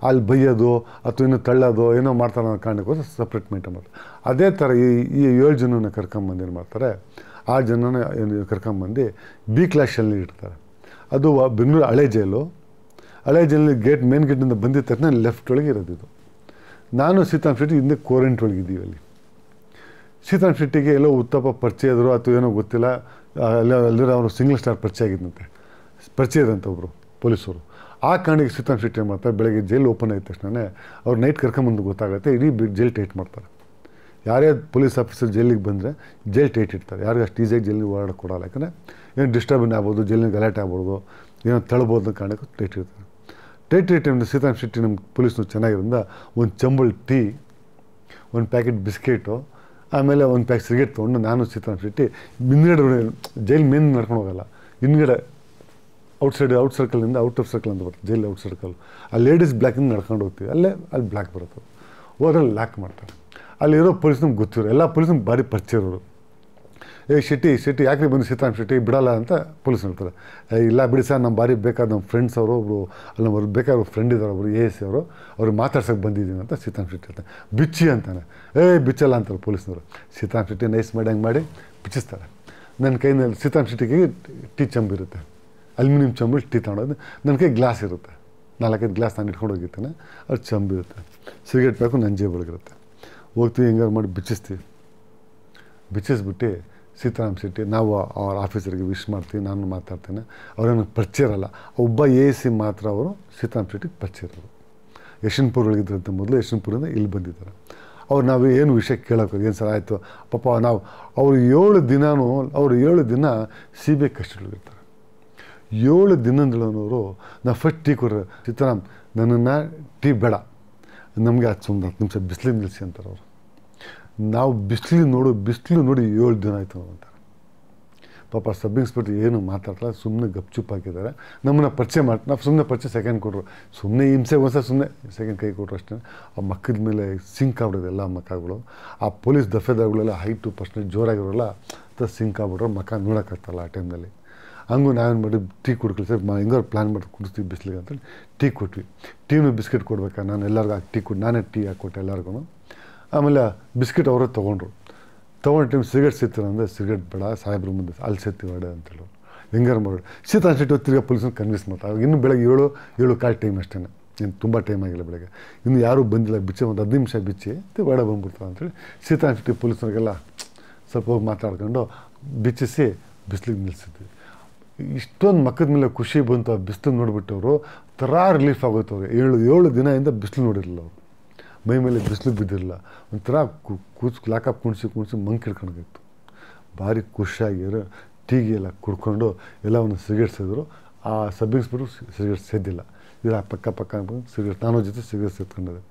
A: ಅಲ್ಲಿ ಬೈಯೋದು ಅಥವಾ ಇನ್ನೂ ತಳ್ಳೋದು ಏನೋ ಮಾಡ್ತಾರೆ ಅನ್ನೋ ಕಾರಣಕ್ಕೋಸ್ಕರ ಸಪ್ರೇಟ್ ಮೇಂಟೈನ್ ಮಾಡ್ತಾರೆ ಅದೇ ಥರ ಈ ಈ ಏಳು ಜನನ ಕರ್ಕೊಂಬಂದು ಏನು ಮಾಡ್ತಾರೆ ಆ ಜನನ ಏನು ಕರ್ಕೊಂಬಂದು ಬಿ ಕ್ಲಾಶಲ್ಲಿ ಇಡ್ತಾರೆ ಅದು ಬೆಂಗಳೂರು ಹಳೆ ಜೈಲು ಹಳೆ ಜನರಲ್ಲಿ ಗೇಟ್ ಮೇನ್ ಗೇಟಿಂದ ಬಂದಿದ್ದ ತಕ್ಷಣ ಲೆಫ್ಟ್ ಒಳಗೆ ಇರೋದಿದು ನಾನು ಸೀತಾರಾಮ್ ಶೆಟ್ಟಿ ಹಿಂದೆ ಕೋರೆಂಟ್ ಒಳಗಿದ್ದೀವಿ ಅಲ್ಲಿ ಸೀತಾರಾಮ್ ಶೆಟ್ಟಿಗೆ ಎಲ್ಲೋ ಉತ್ತಪ್ಪ ಪರಿಚಯದರು ಅಥವಾ ಏನೋ ಗೊತ್ತಿಲ್ಲ ಎಲ್ಲ ಎಲ್ಲರೂ ಅವರು ಸಿಂಗಲ್ ಸ್ಟಾರ್ ಪರಿಚಯ ಆಗಿದ್ದಂತೆ ಪರಿಚಯದಂತೆ ಒಬ್ಬರು ಪೊಲೀಸರು ಆ ಕಾರಣಕ್ಕೆ ಸೀತಾರಾಮ್ ಶೆಟ್ಟಿ ಮಾಡ್ತಾರೆ ಬೆಳಗ್ಗೆ ಜೈಲ್ ಓಪನ್ ಆದ ತಕ್ಷಣ ಅವ್ರು ನೈಟ್ ಕರ್ಕೊಂಬಂದು ಗೊತ್ತಾಗುತ್ತೆ ಇಡೀ ಜೈಲ್ ಟೈಟ್ ಮಾಡ್ತಾರೆ ಯಾರೇ ಪೊಲೀಸ್ ಆಫೀಸರ್ ಜೈಲಿಗೆ ಬಂದರೆ ಜೈಲ್ ಟೈಟ್ ಇಡ್ತಾರೆ ಯಾರಿಗೂ ಅಷ್ಟು ಈಸಿಯಾಗಿ ಜೈಲಿಗೆ ಓಡಾಡೋಕೆ ಕೊಡೋಲ್ಲ ಯಾಕಂದರೆ ಏನು ಡಿಸ್ಟರ್ಬೆನ್ ಆಗ್ಬೋದು ಜೈಲಿನ ಗಲಾಟೆ ಆಗ್ಬೋದು ಏನೋ ತಳ್ಬೋದು ಕಾರಣಕ್ಕೆ ಟೈಟ್ ಇರ್ತಾರೆ ಟೈಟ್ ಐಟಮ್ನ ಸೀತಾರಾಮ್ ಶೆಟ್ಟಿ ನಮ್ಮ ಪೊಲೀಸ್ನೂ ಚೆನ್ನಾಗಿರೋದ್ರಿಂದ ಒಂದು ಚಂಬಲ್ ಟೀ ಒಂದು ಪ್ಯಾಕೆಟ್ ಬಿಸ್ಕೆಟು ಆಮೇಲೆ ಒಂದು ಪ್ಯಾಕ್ ಸಿಗರೇಟ್ ತೊಗೊಂಡು ನಾನು ಸೀತಾರಾಮ್ ಶೆಟ್ಟಿ ಹಿಂದ್ಗಡೆ ಜೈಲ್ ಮೇನ್ ನಡ್ಕೊಂಡು ಹೋಗಲ್ಲ ಹಿಂದ್ಗಡೆ ಔಟ್ಸೈಡ್ ಔಟ್ ಸರ್ಕಲಿಂದ ಔಟ್ ಆಫ್ ಸರ್ಕಲ್ ಅಂತ ಬರ್ತದೆ ಜೈಲ್ ಔಟ್ ಸರ್ಕಲ್ ಆ ಲೇಡೀಸ್ ಬ್ಲ್ಯಾಕಿಂದ ನಡ್ಕೊಂಡು ಹೋಗ್ತೀವಿ ಅಲ್ಲೇ ಅಲ್ಲಿ ಬ್ಲ್ಯಾಕ್ ಬರುತ್ತೆ ಹೋದ್ರೆ ಲ್ಯಾಕ್ ಮಾಡ್ತಾರೆ ಅಲ್ಲಿರೋ ಪೊಲೀಸ್ ಗೊತ್ತಿರೋ ಎಲ್ಲ ಪೊಲೀಸ್ ಭಾರಿ ಪರಿಚಯ ಇರೋರು ಏ ಶೆಟ್ಟಿ ಶೆಟ್ಟಿ ಯಾಕ್ರಿ ಬಂದು ಸೀತಾರಾಮ್ ಶೆಟ್ಟಿ ಬಿಡಲ್ಲ ಅಂತ ಪೊಲೀಸ್ ಹೇಳ್ತಾರೆ ಇಲ್ಲ ಬಿಡಿ ಸರ್ ನಮ್ಮ ಬಾರಿ ಬೇಕಾದ ನಮ್ಮ ಫ್ರೆಂಡ್ಸ್ ಅವರು ಒಬ್ಬರು ಅಲ್ಲಿ ನಮ್ಮ ಬೇಕಾದ ಫ್ರೆಂಡ್ ಇದ್ದಾರೆ ಒಬ್ಬರು ಎ ಎಸ್ ಅವರು ಅವ್ರಿಗೆ ಮಾತಾಡ್ಸೋಕೆ ಬಂದಿದ್ದೀನಿ ಅಂತ ಸೀತಾರಾಮ್ ಶೆಟ್ಟಿ ಅಂತ ಬಿಚ್ಚಿ ಅಂತಾನೆ ಏ ಬಿಚ್ಚಲ್ಲ ಅಂತಾರೆ ಪೊಲೀಸ್ನವರು ಸೀತಾರಾಮ್ ಶೆಟ್ಟಿ ನೈಸ್ ಮಾಡಿ ಹಂಗೆ ಮಾಡಿ ಬಿಚ್ಚಿಸ್ತಾರೆ ನನ್ನ ಕೈನಲ್ಲಿ ಸೀತಾರಾಮ್ ಶೆಟ್ಟಿಗೆ ಟೀ ಚಂಬಿರುತ್ತೆ ಅಲ್ಯೂಮಿನಿಯಂ ಚಂಬು ಟೀ ತಗೊಂಡೋದು ನನ್ನ ಕೈ ಗ್ಲಾಸ್ ಇರುತ್ತೆ ನಾಲ್ಕೈದು ಗ್ಲಾಸ್ ನಾನು ಇಟ್ಕೊಂಡು ಹೋಗಿರ್ತಾನೆ ಅದು ಚಂಬಿರುತ್ತೆ ಸಿಗರೇಟ್ ಬೇಕು ನಂಜೆ ಬೆಳಗಿರುತ್ತೆ ಹೋಗ್ತೀವಿ ಹೆಂಗಾರು ಮಾಡಿ ಬಿಚ್ಚಿಸ್ತೀವಿ ಬಿಚ್ಚಿಸ್ಬಿಟ್ಟು ಸೀತಾರಾಮ್ ಶೆಟ್ಟಿ ನಾವು ಅವ್ರ ಆಫೀಸರಿಗೆ ವಿಶ್ ಮಾಡ್ತೀವಿ ನಾನು ಮಾತಾಡ್ತೀನಿ ಅವ್ರೇನು ಪರಿಚಯರಲ್ಲ ಒಬ್ಬ ಎ ಸಿ ಮಾತ್ರ ಅವರು ಸೀತಾರಾಮ್ ಶೆಟ್ಟಿಗೆ ಪರಿಚಯರರು ಯಶವಂತಪುರ ಒಳಗಿದ್ರಂತ ಮೊದಲು ಯಶವಂತಪುರದಿಂದ ಇಲ್ಲಿ ಬಂದಿದ್ದಾರೆ ಅವ್ರು ನಾವು ಏನು ವಿಷಯ ಕೇಳೋಕೆ ಏನು ಸರ್ ಆಯಿತು ಪಾಪ ನಾವು ಅವರು ಏಳು ದಿನವೂ ಅವರು ಏಳು ದಿನ ಸಿ ಬಿ ಐ ಕಸ್ಟಡಿಯಲ್ಲಿರ್ತಾರೆ ಏಳು ದಿನದಳವರು ನಾವು ಫಸ್ಟ್ ಟೀ ಕೊಡ್ರೆ ಸೀತಾರಾಮ್ ನನ್ನನ್ನು ಟೀ ಬೇಡ ನಮಗೆ ಅದು ಸುಂದರ ಹತ್ತು ನಿಮಿಷ ಬಿಸಿಲಿನ ನಿಲ್ಲಿಸಿ ಅಂತಾರೆ ಅವರು ನಾವು ಬಿಸಿಲು ನೋಡು ಬಿಸಿಲು ನೋಡಿ ಏಳು ದಿನ ಆಯಿತು ಅಂತಾರೆ ಪಾಪ ಸಬ್ ಇನ್ಸ್ಪೆಕ್ಟರ್ ಏನು ಮಾತಾಡ್ತಲ್ಲ ಸುಮ್ಮನೆ ಗಪ್ಚುಪ್ ಹಾಕಿದ್ದಾರೆ ನಮ್ಮನ್ನ ಪರಿಚಯ ಮಾಡಿ ನಾವು ಸುಮ್ಮನೆ ಪರಿಚಯ ಸೆಕೆಂಡ್ ಕೊಟ್ಟರು ಸುಮ್ಮನೆ ಹಿಂಸೆ ಹೊಸ ಸುಮ್ಮನೆ ಸೆಕೆಂಡ್ ಕೈ ಕೊಟ್ಟರು ಅಷ್ಟೇ ಆ ಮಕ್ಕದ ಮೇಲೆ ಸಿಂಕ್ ಆಗ್ಬಿಡೋದು ಎಲ್ಲ ಮಕ್ಕಗಳು ಆ ಪೊಲೀಸ್ ಹೈ ಹೈಟು ಪರ್ಸೆಂಟ್ ಜೋರಾಗಿರೋಲ್ಲ ಅಂತ ಸಿಂಕ್ ಆಗ್ಬಿಟ್ರೆ ಮಕ್ಕ ನೋಡೋಕ್ಕಾಗ್ತಲ್ಲ ಆ ಟೈಮಲ್ಲಿ ಹಂಗೂ ನಾವೇನು ಮಾಡಿ ಟೀ ಕುಡ್ಕೊಳ್ಳಿ ಸರ್ ಮಾ ಹೆಂಗಾರು ಪ್ಲ್ಯಾನ್ ಮಾಡಿ ಕುಡಿಸ್ತೀವಿ ಬಿಸಿಲಿಗೆ ಅಂತೇಳಿ ಟೀ ಕೊಟ್ವಿ ಟೀನು ಬಿಸ್ಕೆಟ್ ಕೊಡ್ಬೇಕಾ ನಾನು ಎಲ್ಲರಿಗೂ ಟೀ ಕೊಟ್ಟು ನಾನೇ ಟೀ ಹಾಕ್ಕೊಟ್ಟೆ ಎಲ್ಲರಿಗೂ ಆಮೇಲೆ ಬಿಸ್ಕಿಟ್ ಅವರೇ ತೊಗೊಂಡ್ರು ತೊಗೊಂಡು ಟೈಮ್ ಸಿಗರೇಟ್ ಸಿಗ್ತಾರೆ ಅಂದರೆ ಸಿಗರೇಟ್ ಬೇಡ ಸಾಹೇಬ್ರ ಮುಂದೆ ಅಲ್ಲಿ ಸೇತಿವಾಡ ಅಂತೇಳಿ ಹೆಂಗಾರು ಮಾಡಿ ಶೀತ ಅನ್ಸಿಟ್ಟು ತಿರ್ಗಿ ಪೊಲೀಸ್ನ ಕನ್ವಿನ್ಸ್ ಮಾಡ್ತಾರೆ ಇನ್ನು ಬೆಳಗ್ಗೆ ಏಳು ಏಳು ಕಾಲು ಟೈಮ್ ಅಷ್ಟೇ ಇನ್ನು ತುಂಬ ಟೈಮ್ ಆಗಿಲ್ಲ ಬೆಳಗ್ಗೆ ಇನ್ನು ಯಾರೂ ಬಂದಿಲ್ಲ ಬಿಚ್ಚೆ ಒಂದು ಹತ್ತು ನಿಮಿಷ ಬಿಚ್ಚಿ ಬೇಡ ಬಂದ್ಬಿಡ್ತಾರೆ ಅಂತೇಳಿ ಶೀತ ಸಿಟ್ಟು ಪೊಲೀಸ್ನವ್ರಿಗೆಲ್ಲ ಸ್ವಲ್ಪ ಹೋಗಿ ಮಾತಾಡ್ಕೊಂಡು ಬಿಚ್ಚಿಸಿ ಬಿಸಿಲಿಗೆ ನಿಲ್ಲಿಸಿದ್ವಿ ಇಷ್ಟೊಂದು ಮಕ್ಕದ ಮೇಲೆ ಖುಷಿ ಬಂತು ಆ ಬಿಸಿಲು ನೋಡಿಬಿಟ್ಟವರು ಥರ ರಿಲೀಫ್ ಆಗುತ್ತೆ ಅವ್ರಿಗೆ ಏಳು ಏಳು ದಿನದಿಂದ ಬಿಸಿಲು ನೋಡಿರಲಿಲ್ಲ ಅವರು ಮೈ ಮೇಲೆ ಬಿಸಿಲು ಬಿದ್ದಿರಲಿಲ್ಲ ಒಂಥರ ಕೂಸ್ ಲ್ಯಾಕಪ್ ಕುಣಿಸಿ ಕುಣಿಸಿ ಮಂಕ್ ಹಿಡ್ಕೊಂಡೋಗಿತ್ತು ಭಾರಿ ಖುಷಿಯಾಗಿರೋ ಟೀಗೆ ಎಲ್ಲ ಕುಡ್ಕೊಂಡು ಎಲ್ಲ ಒಂದು ಸಿಗರೇಟ್ ಆ ಸಬ್ ಇನ್ಸ್ಪೆಕ್ಟ್ರು ಸಿಗರೇಟ್ ಸೇದಿಲ್ಲ ಇದು ಆ ಪಕ್ಕ ಪಕ್ಕ ಸಿಗರೇಟ್ ನಾನು ಜೊತೆ ಸಿಗರೇಟ್ ಸೇದ್ಕೊಂಡಿದೆ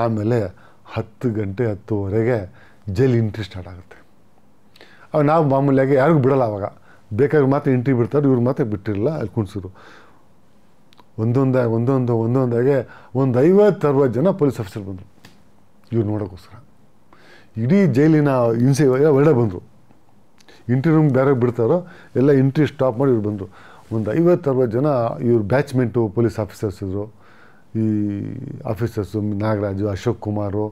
A: ಆಮೇಲೆ ಹತ್ತು ಗಂಟೆ ಹತ್ತುವರೆಗೆ ಜೈಲ್ ಇಂಟ್ರಿ ಸ್ಟಾರ್ಟ್ ಆಗುತ್ತೆ ಅವಾಗ ನಾವು ಮಾಮೂಲಿಯಾಗಿ ಯಾರಿಗೂ ಬಿಡೋಲ್ಲ ಅವಾಗ ಬೇಕಾದ್ರೆ ಮಾತ್ರ ಎಂಟ್ರಿ ಬಿಡ್ತಾರೆ ಇವ್ರಿಗೆ ಮಾತ್ರ ಬಿಟ್ಟಿರಲಿಲ್ಲ ಅಲ್ಲಿ ಕುಣಿಸಿದ್ರು ಒಂದೊಂದಾಗಿ ಒಂದೊಂದು ಒಂದೊಂದಾಗೆ ಒಂದು ಐವತ್ತು ಅರವತ್ತು ಜನ ಪೊಲೀಸ್ ಆಫೀಸರ್ ಬಂದರು ಇವ್ರು ನೋಡೋಕ್ಕೋಸ್ಕರ ಇಡೀ ಜೈಲಿನ ಹಿಂಸೆ ಒಳ್ಳೆ ಬಂದರು ಇಂಟ್ರಿ ರೂಮ್ ಬೇರೆ ಬಿಡ್ತಾರೋ ಎಲ್ಲ ಇಂಟ್ರಿ ಸ್ಟಾಪ್ ಮಾಡಿ ಇವ್ರು ಬಂದರು ಒಂದು ಐವತ್ತು ಅರವತ್ತು ಜನ ಇವ್ರು ಬ್ಯಾಚ್ಮೆಂಟು ಪೊಲೀಸ್ ಆಫೀಸರ್ಸ್ ಇದ್ದರು ಈ ಆಫೀಸರ್ಸು ನಾಗರಾಜು ಅಶೋಕ್ ಕುಮಾರು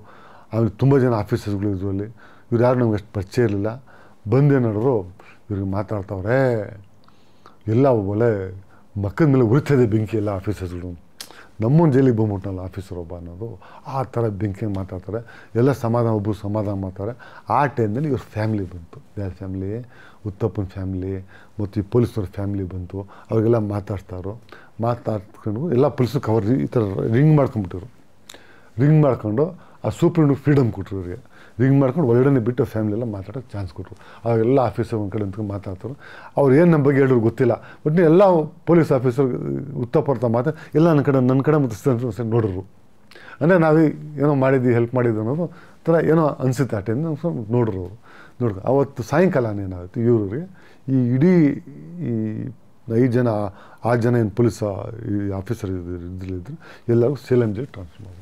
A: ಆಮೇಲೆ ತುಂಬ ಜನ ಆಫೀಸರ್ಸ್ಗಳಿದ್ರು ಅಲ್ಲಿ ಇವ್ರು ಯಾರು ನಮ್ಗೆ ಅಷ್ಟು ಪರಿಚಯ ಇರಲಿಲ್ಲ ಬಂದೇನಾದ್ರು ಇವ್ರಿಗೆ ಮಾತಾಡ್ತಾವ್ರೆ ಎಲ್ಲ ಒಲೆ ಮಕ್ಕಳ ಮೇಲೆ ಉರಿತದೆ ಬೆಂಕಿ ಎಲ್ಲ ಆಫೀಸರ್ಸ್ಗಳು ನಮ್ಮೊಂದು ಜೈಲಿಗೆ ಬಂದ್ಬಿಟ್ಟನಲ್ಲ ಆಫೀಸರ್ ಒಬ್ಬ ಅನ್ನೋದು ಆ ಥರ ಬೆಂಕಿ ಮಾತಾಡ್ತಾರೆ ಎಲ್ಲ ಸಮಾಧಾನ ಒಬ್ಬರು ಸಮಾಧಾನ ಮಾಡ್ತಾರೆ ಆ ಟೈಮ್ದಲ್ಲಿ ಇವ್ರ ಫ್ಯಾಮಿಲಿ ಬಂತು ಯಾರ ಫ್ಯಾಮ್ಲಿ ಉತ್ತಪ್ಪನ ಫ್ಯಾಮಿಲಿ ಮತ್ತು ಈ ಪೊಲೀಸರ ಫ್ಯಾಮಿಲಿ ಬಂತು ಅವರಿಗೆಲ್ಲ ಮಾತಾಡ್ತಾರೋ ಮಾತಾಡ್ಕೊಂಡು ಎಲ್ಲ ಪೊಲೀಸರು ಕವರ್ ಈ ಥರ ರಿಂಗ್ ಮಾಡ್ಕೊಂಬಿಟ್ಟಿರು ರಿಂಗ್ ಮಾಡ್ಕೊಂಡು ಆ ಸೂಪ್ರೀಮ್ ಫ್ರೀಡಮ್ ಕೊಟ್ಟರು ಇವರಿಗೆ ರಿಂಗ್ ಮಾಡ್ಕೊಂಡು ಒಳಗಡೆ ಬಿಟ್ಟು ಎಲ್ಲ ಮಾತಾಡೋಕ್ಕೆ ಚಾನ್ಸ್ ಕೊಟ್ಟರು ಅವಾಗೆಲ್ಲ ಆಫೀಸರ್ ಒಂದು ಕಡೆ ನಿಂತ್ಕೊಂಡು ಮಾತಾಡ್ತಾರೆ ಅವ್ರು ಏನು ನಮ್ಮ ಬಗ್ಗೆ ಹೇಳೋರು ಗೊತ್ತಿಲ್ಲ ಬಟ್ ಎಲ್ಲ ಪೊಲೀಸ್ ಆಫೀಸರ್ ಉತ್ತಪರ್ತ ಮಾತಾ ಎಲ್ಲ ನನ್ನ ಕಡೆ ನನ್ನ ಕಡೆ ಮತ್ತು ನೋಡಿದ್ರು ಅಂದರೆ ನಾವು ಏನೋ ಮಾಡಿದ್ವಿ ಹೆಲ್ಪ್ ಮಾಡಿದ್ವಿ ಅನ್ನೋದು ಥರ ಏನೋ ಅನಿಸುತ್ತೆ ಆ ಟೈಮ್ ನೋಡ್ರು ಅವರು ನೋಡ್ಕೊ ಅವತ್ತು ಸಾಯಂಕಾಲ ಏನಾಗುತ್ತೆ ಇವರಿಗೆ ಈ ಇಡೀ ಈ ಐದು ಜನ ಆರು ಜನ ಏನು ಪೊಲೀಸ್ ಈ ಆಫೀಸರ್ ಇದ್ರು ಎಲ್ಲರೂ ಸೇಲಂ ಟ್ರಾನ್ಸ್ಫರ್ ಮಾಡಿದ್ರು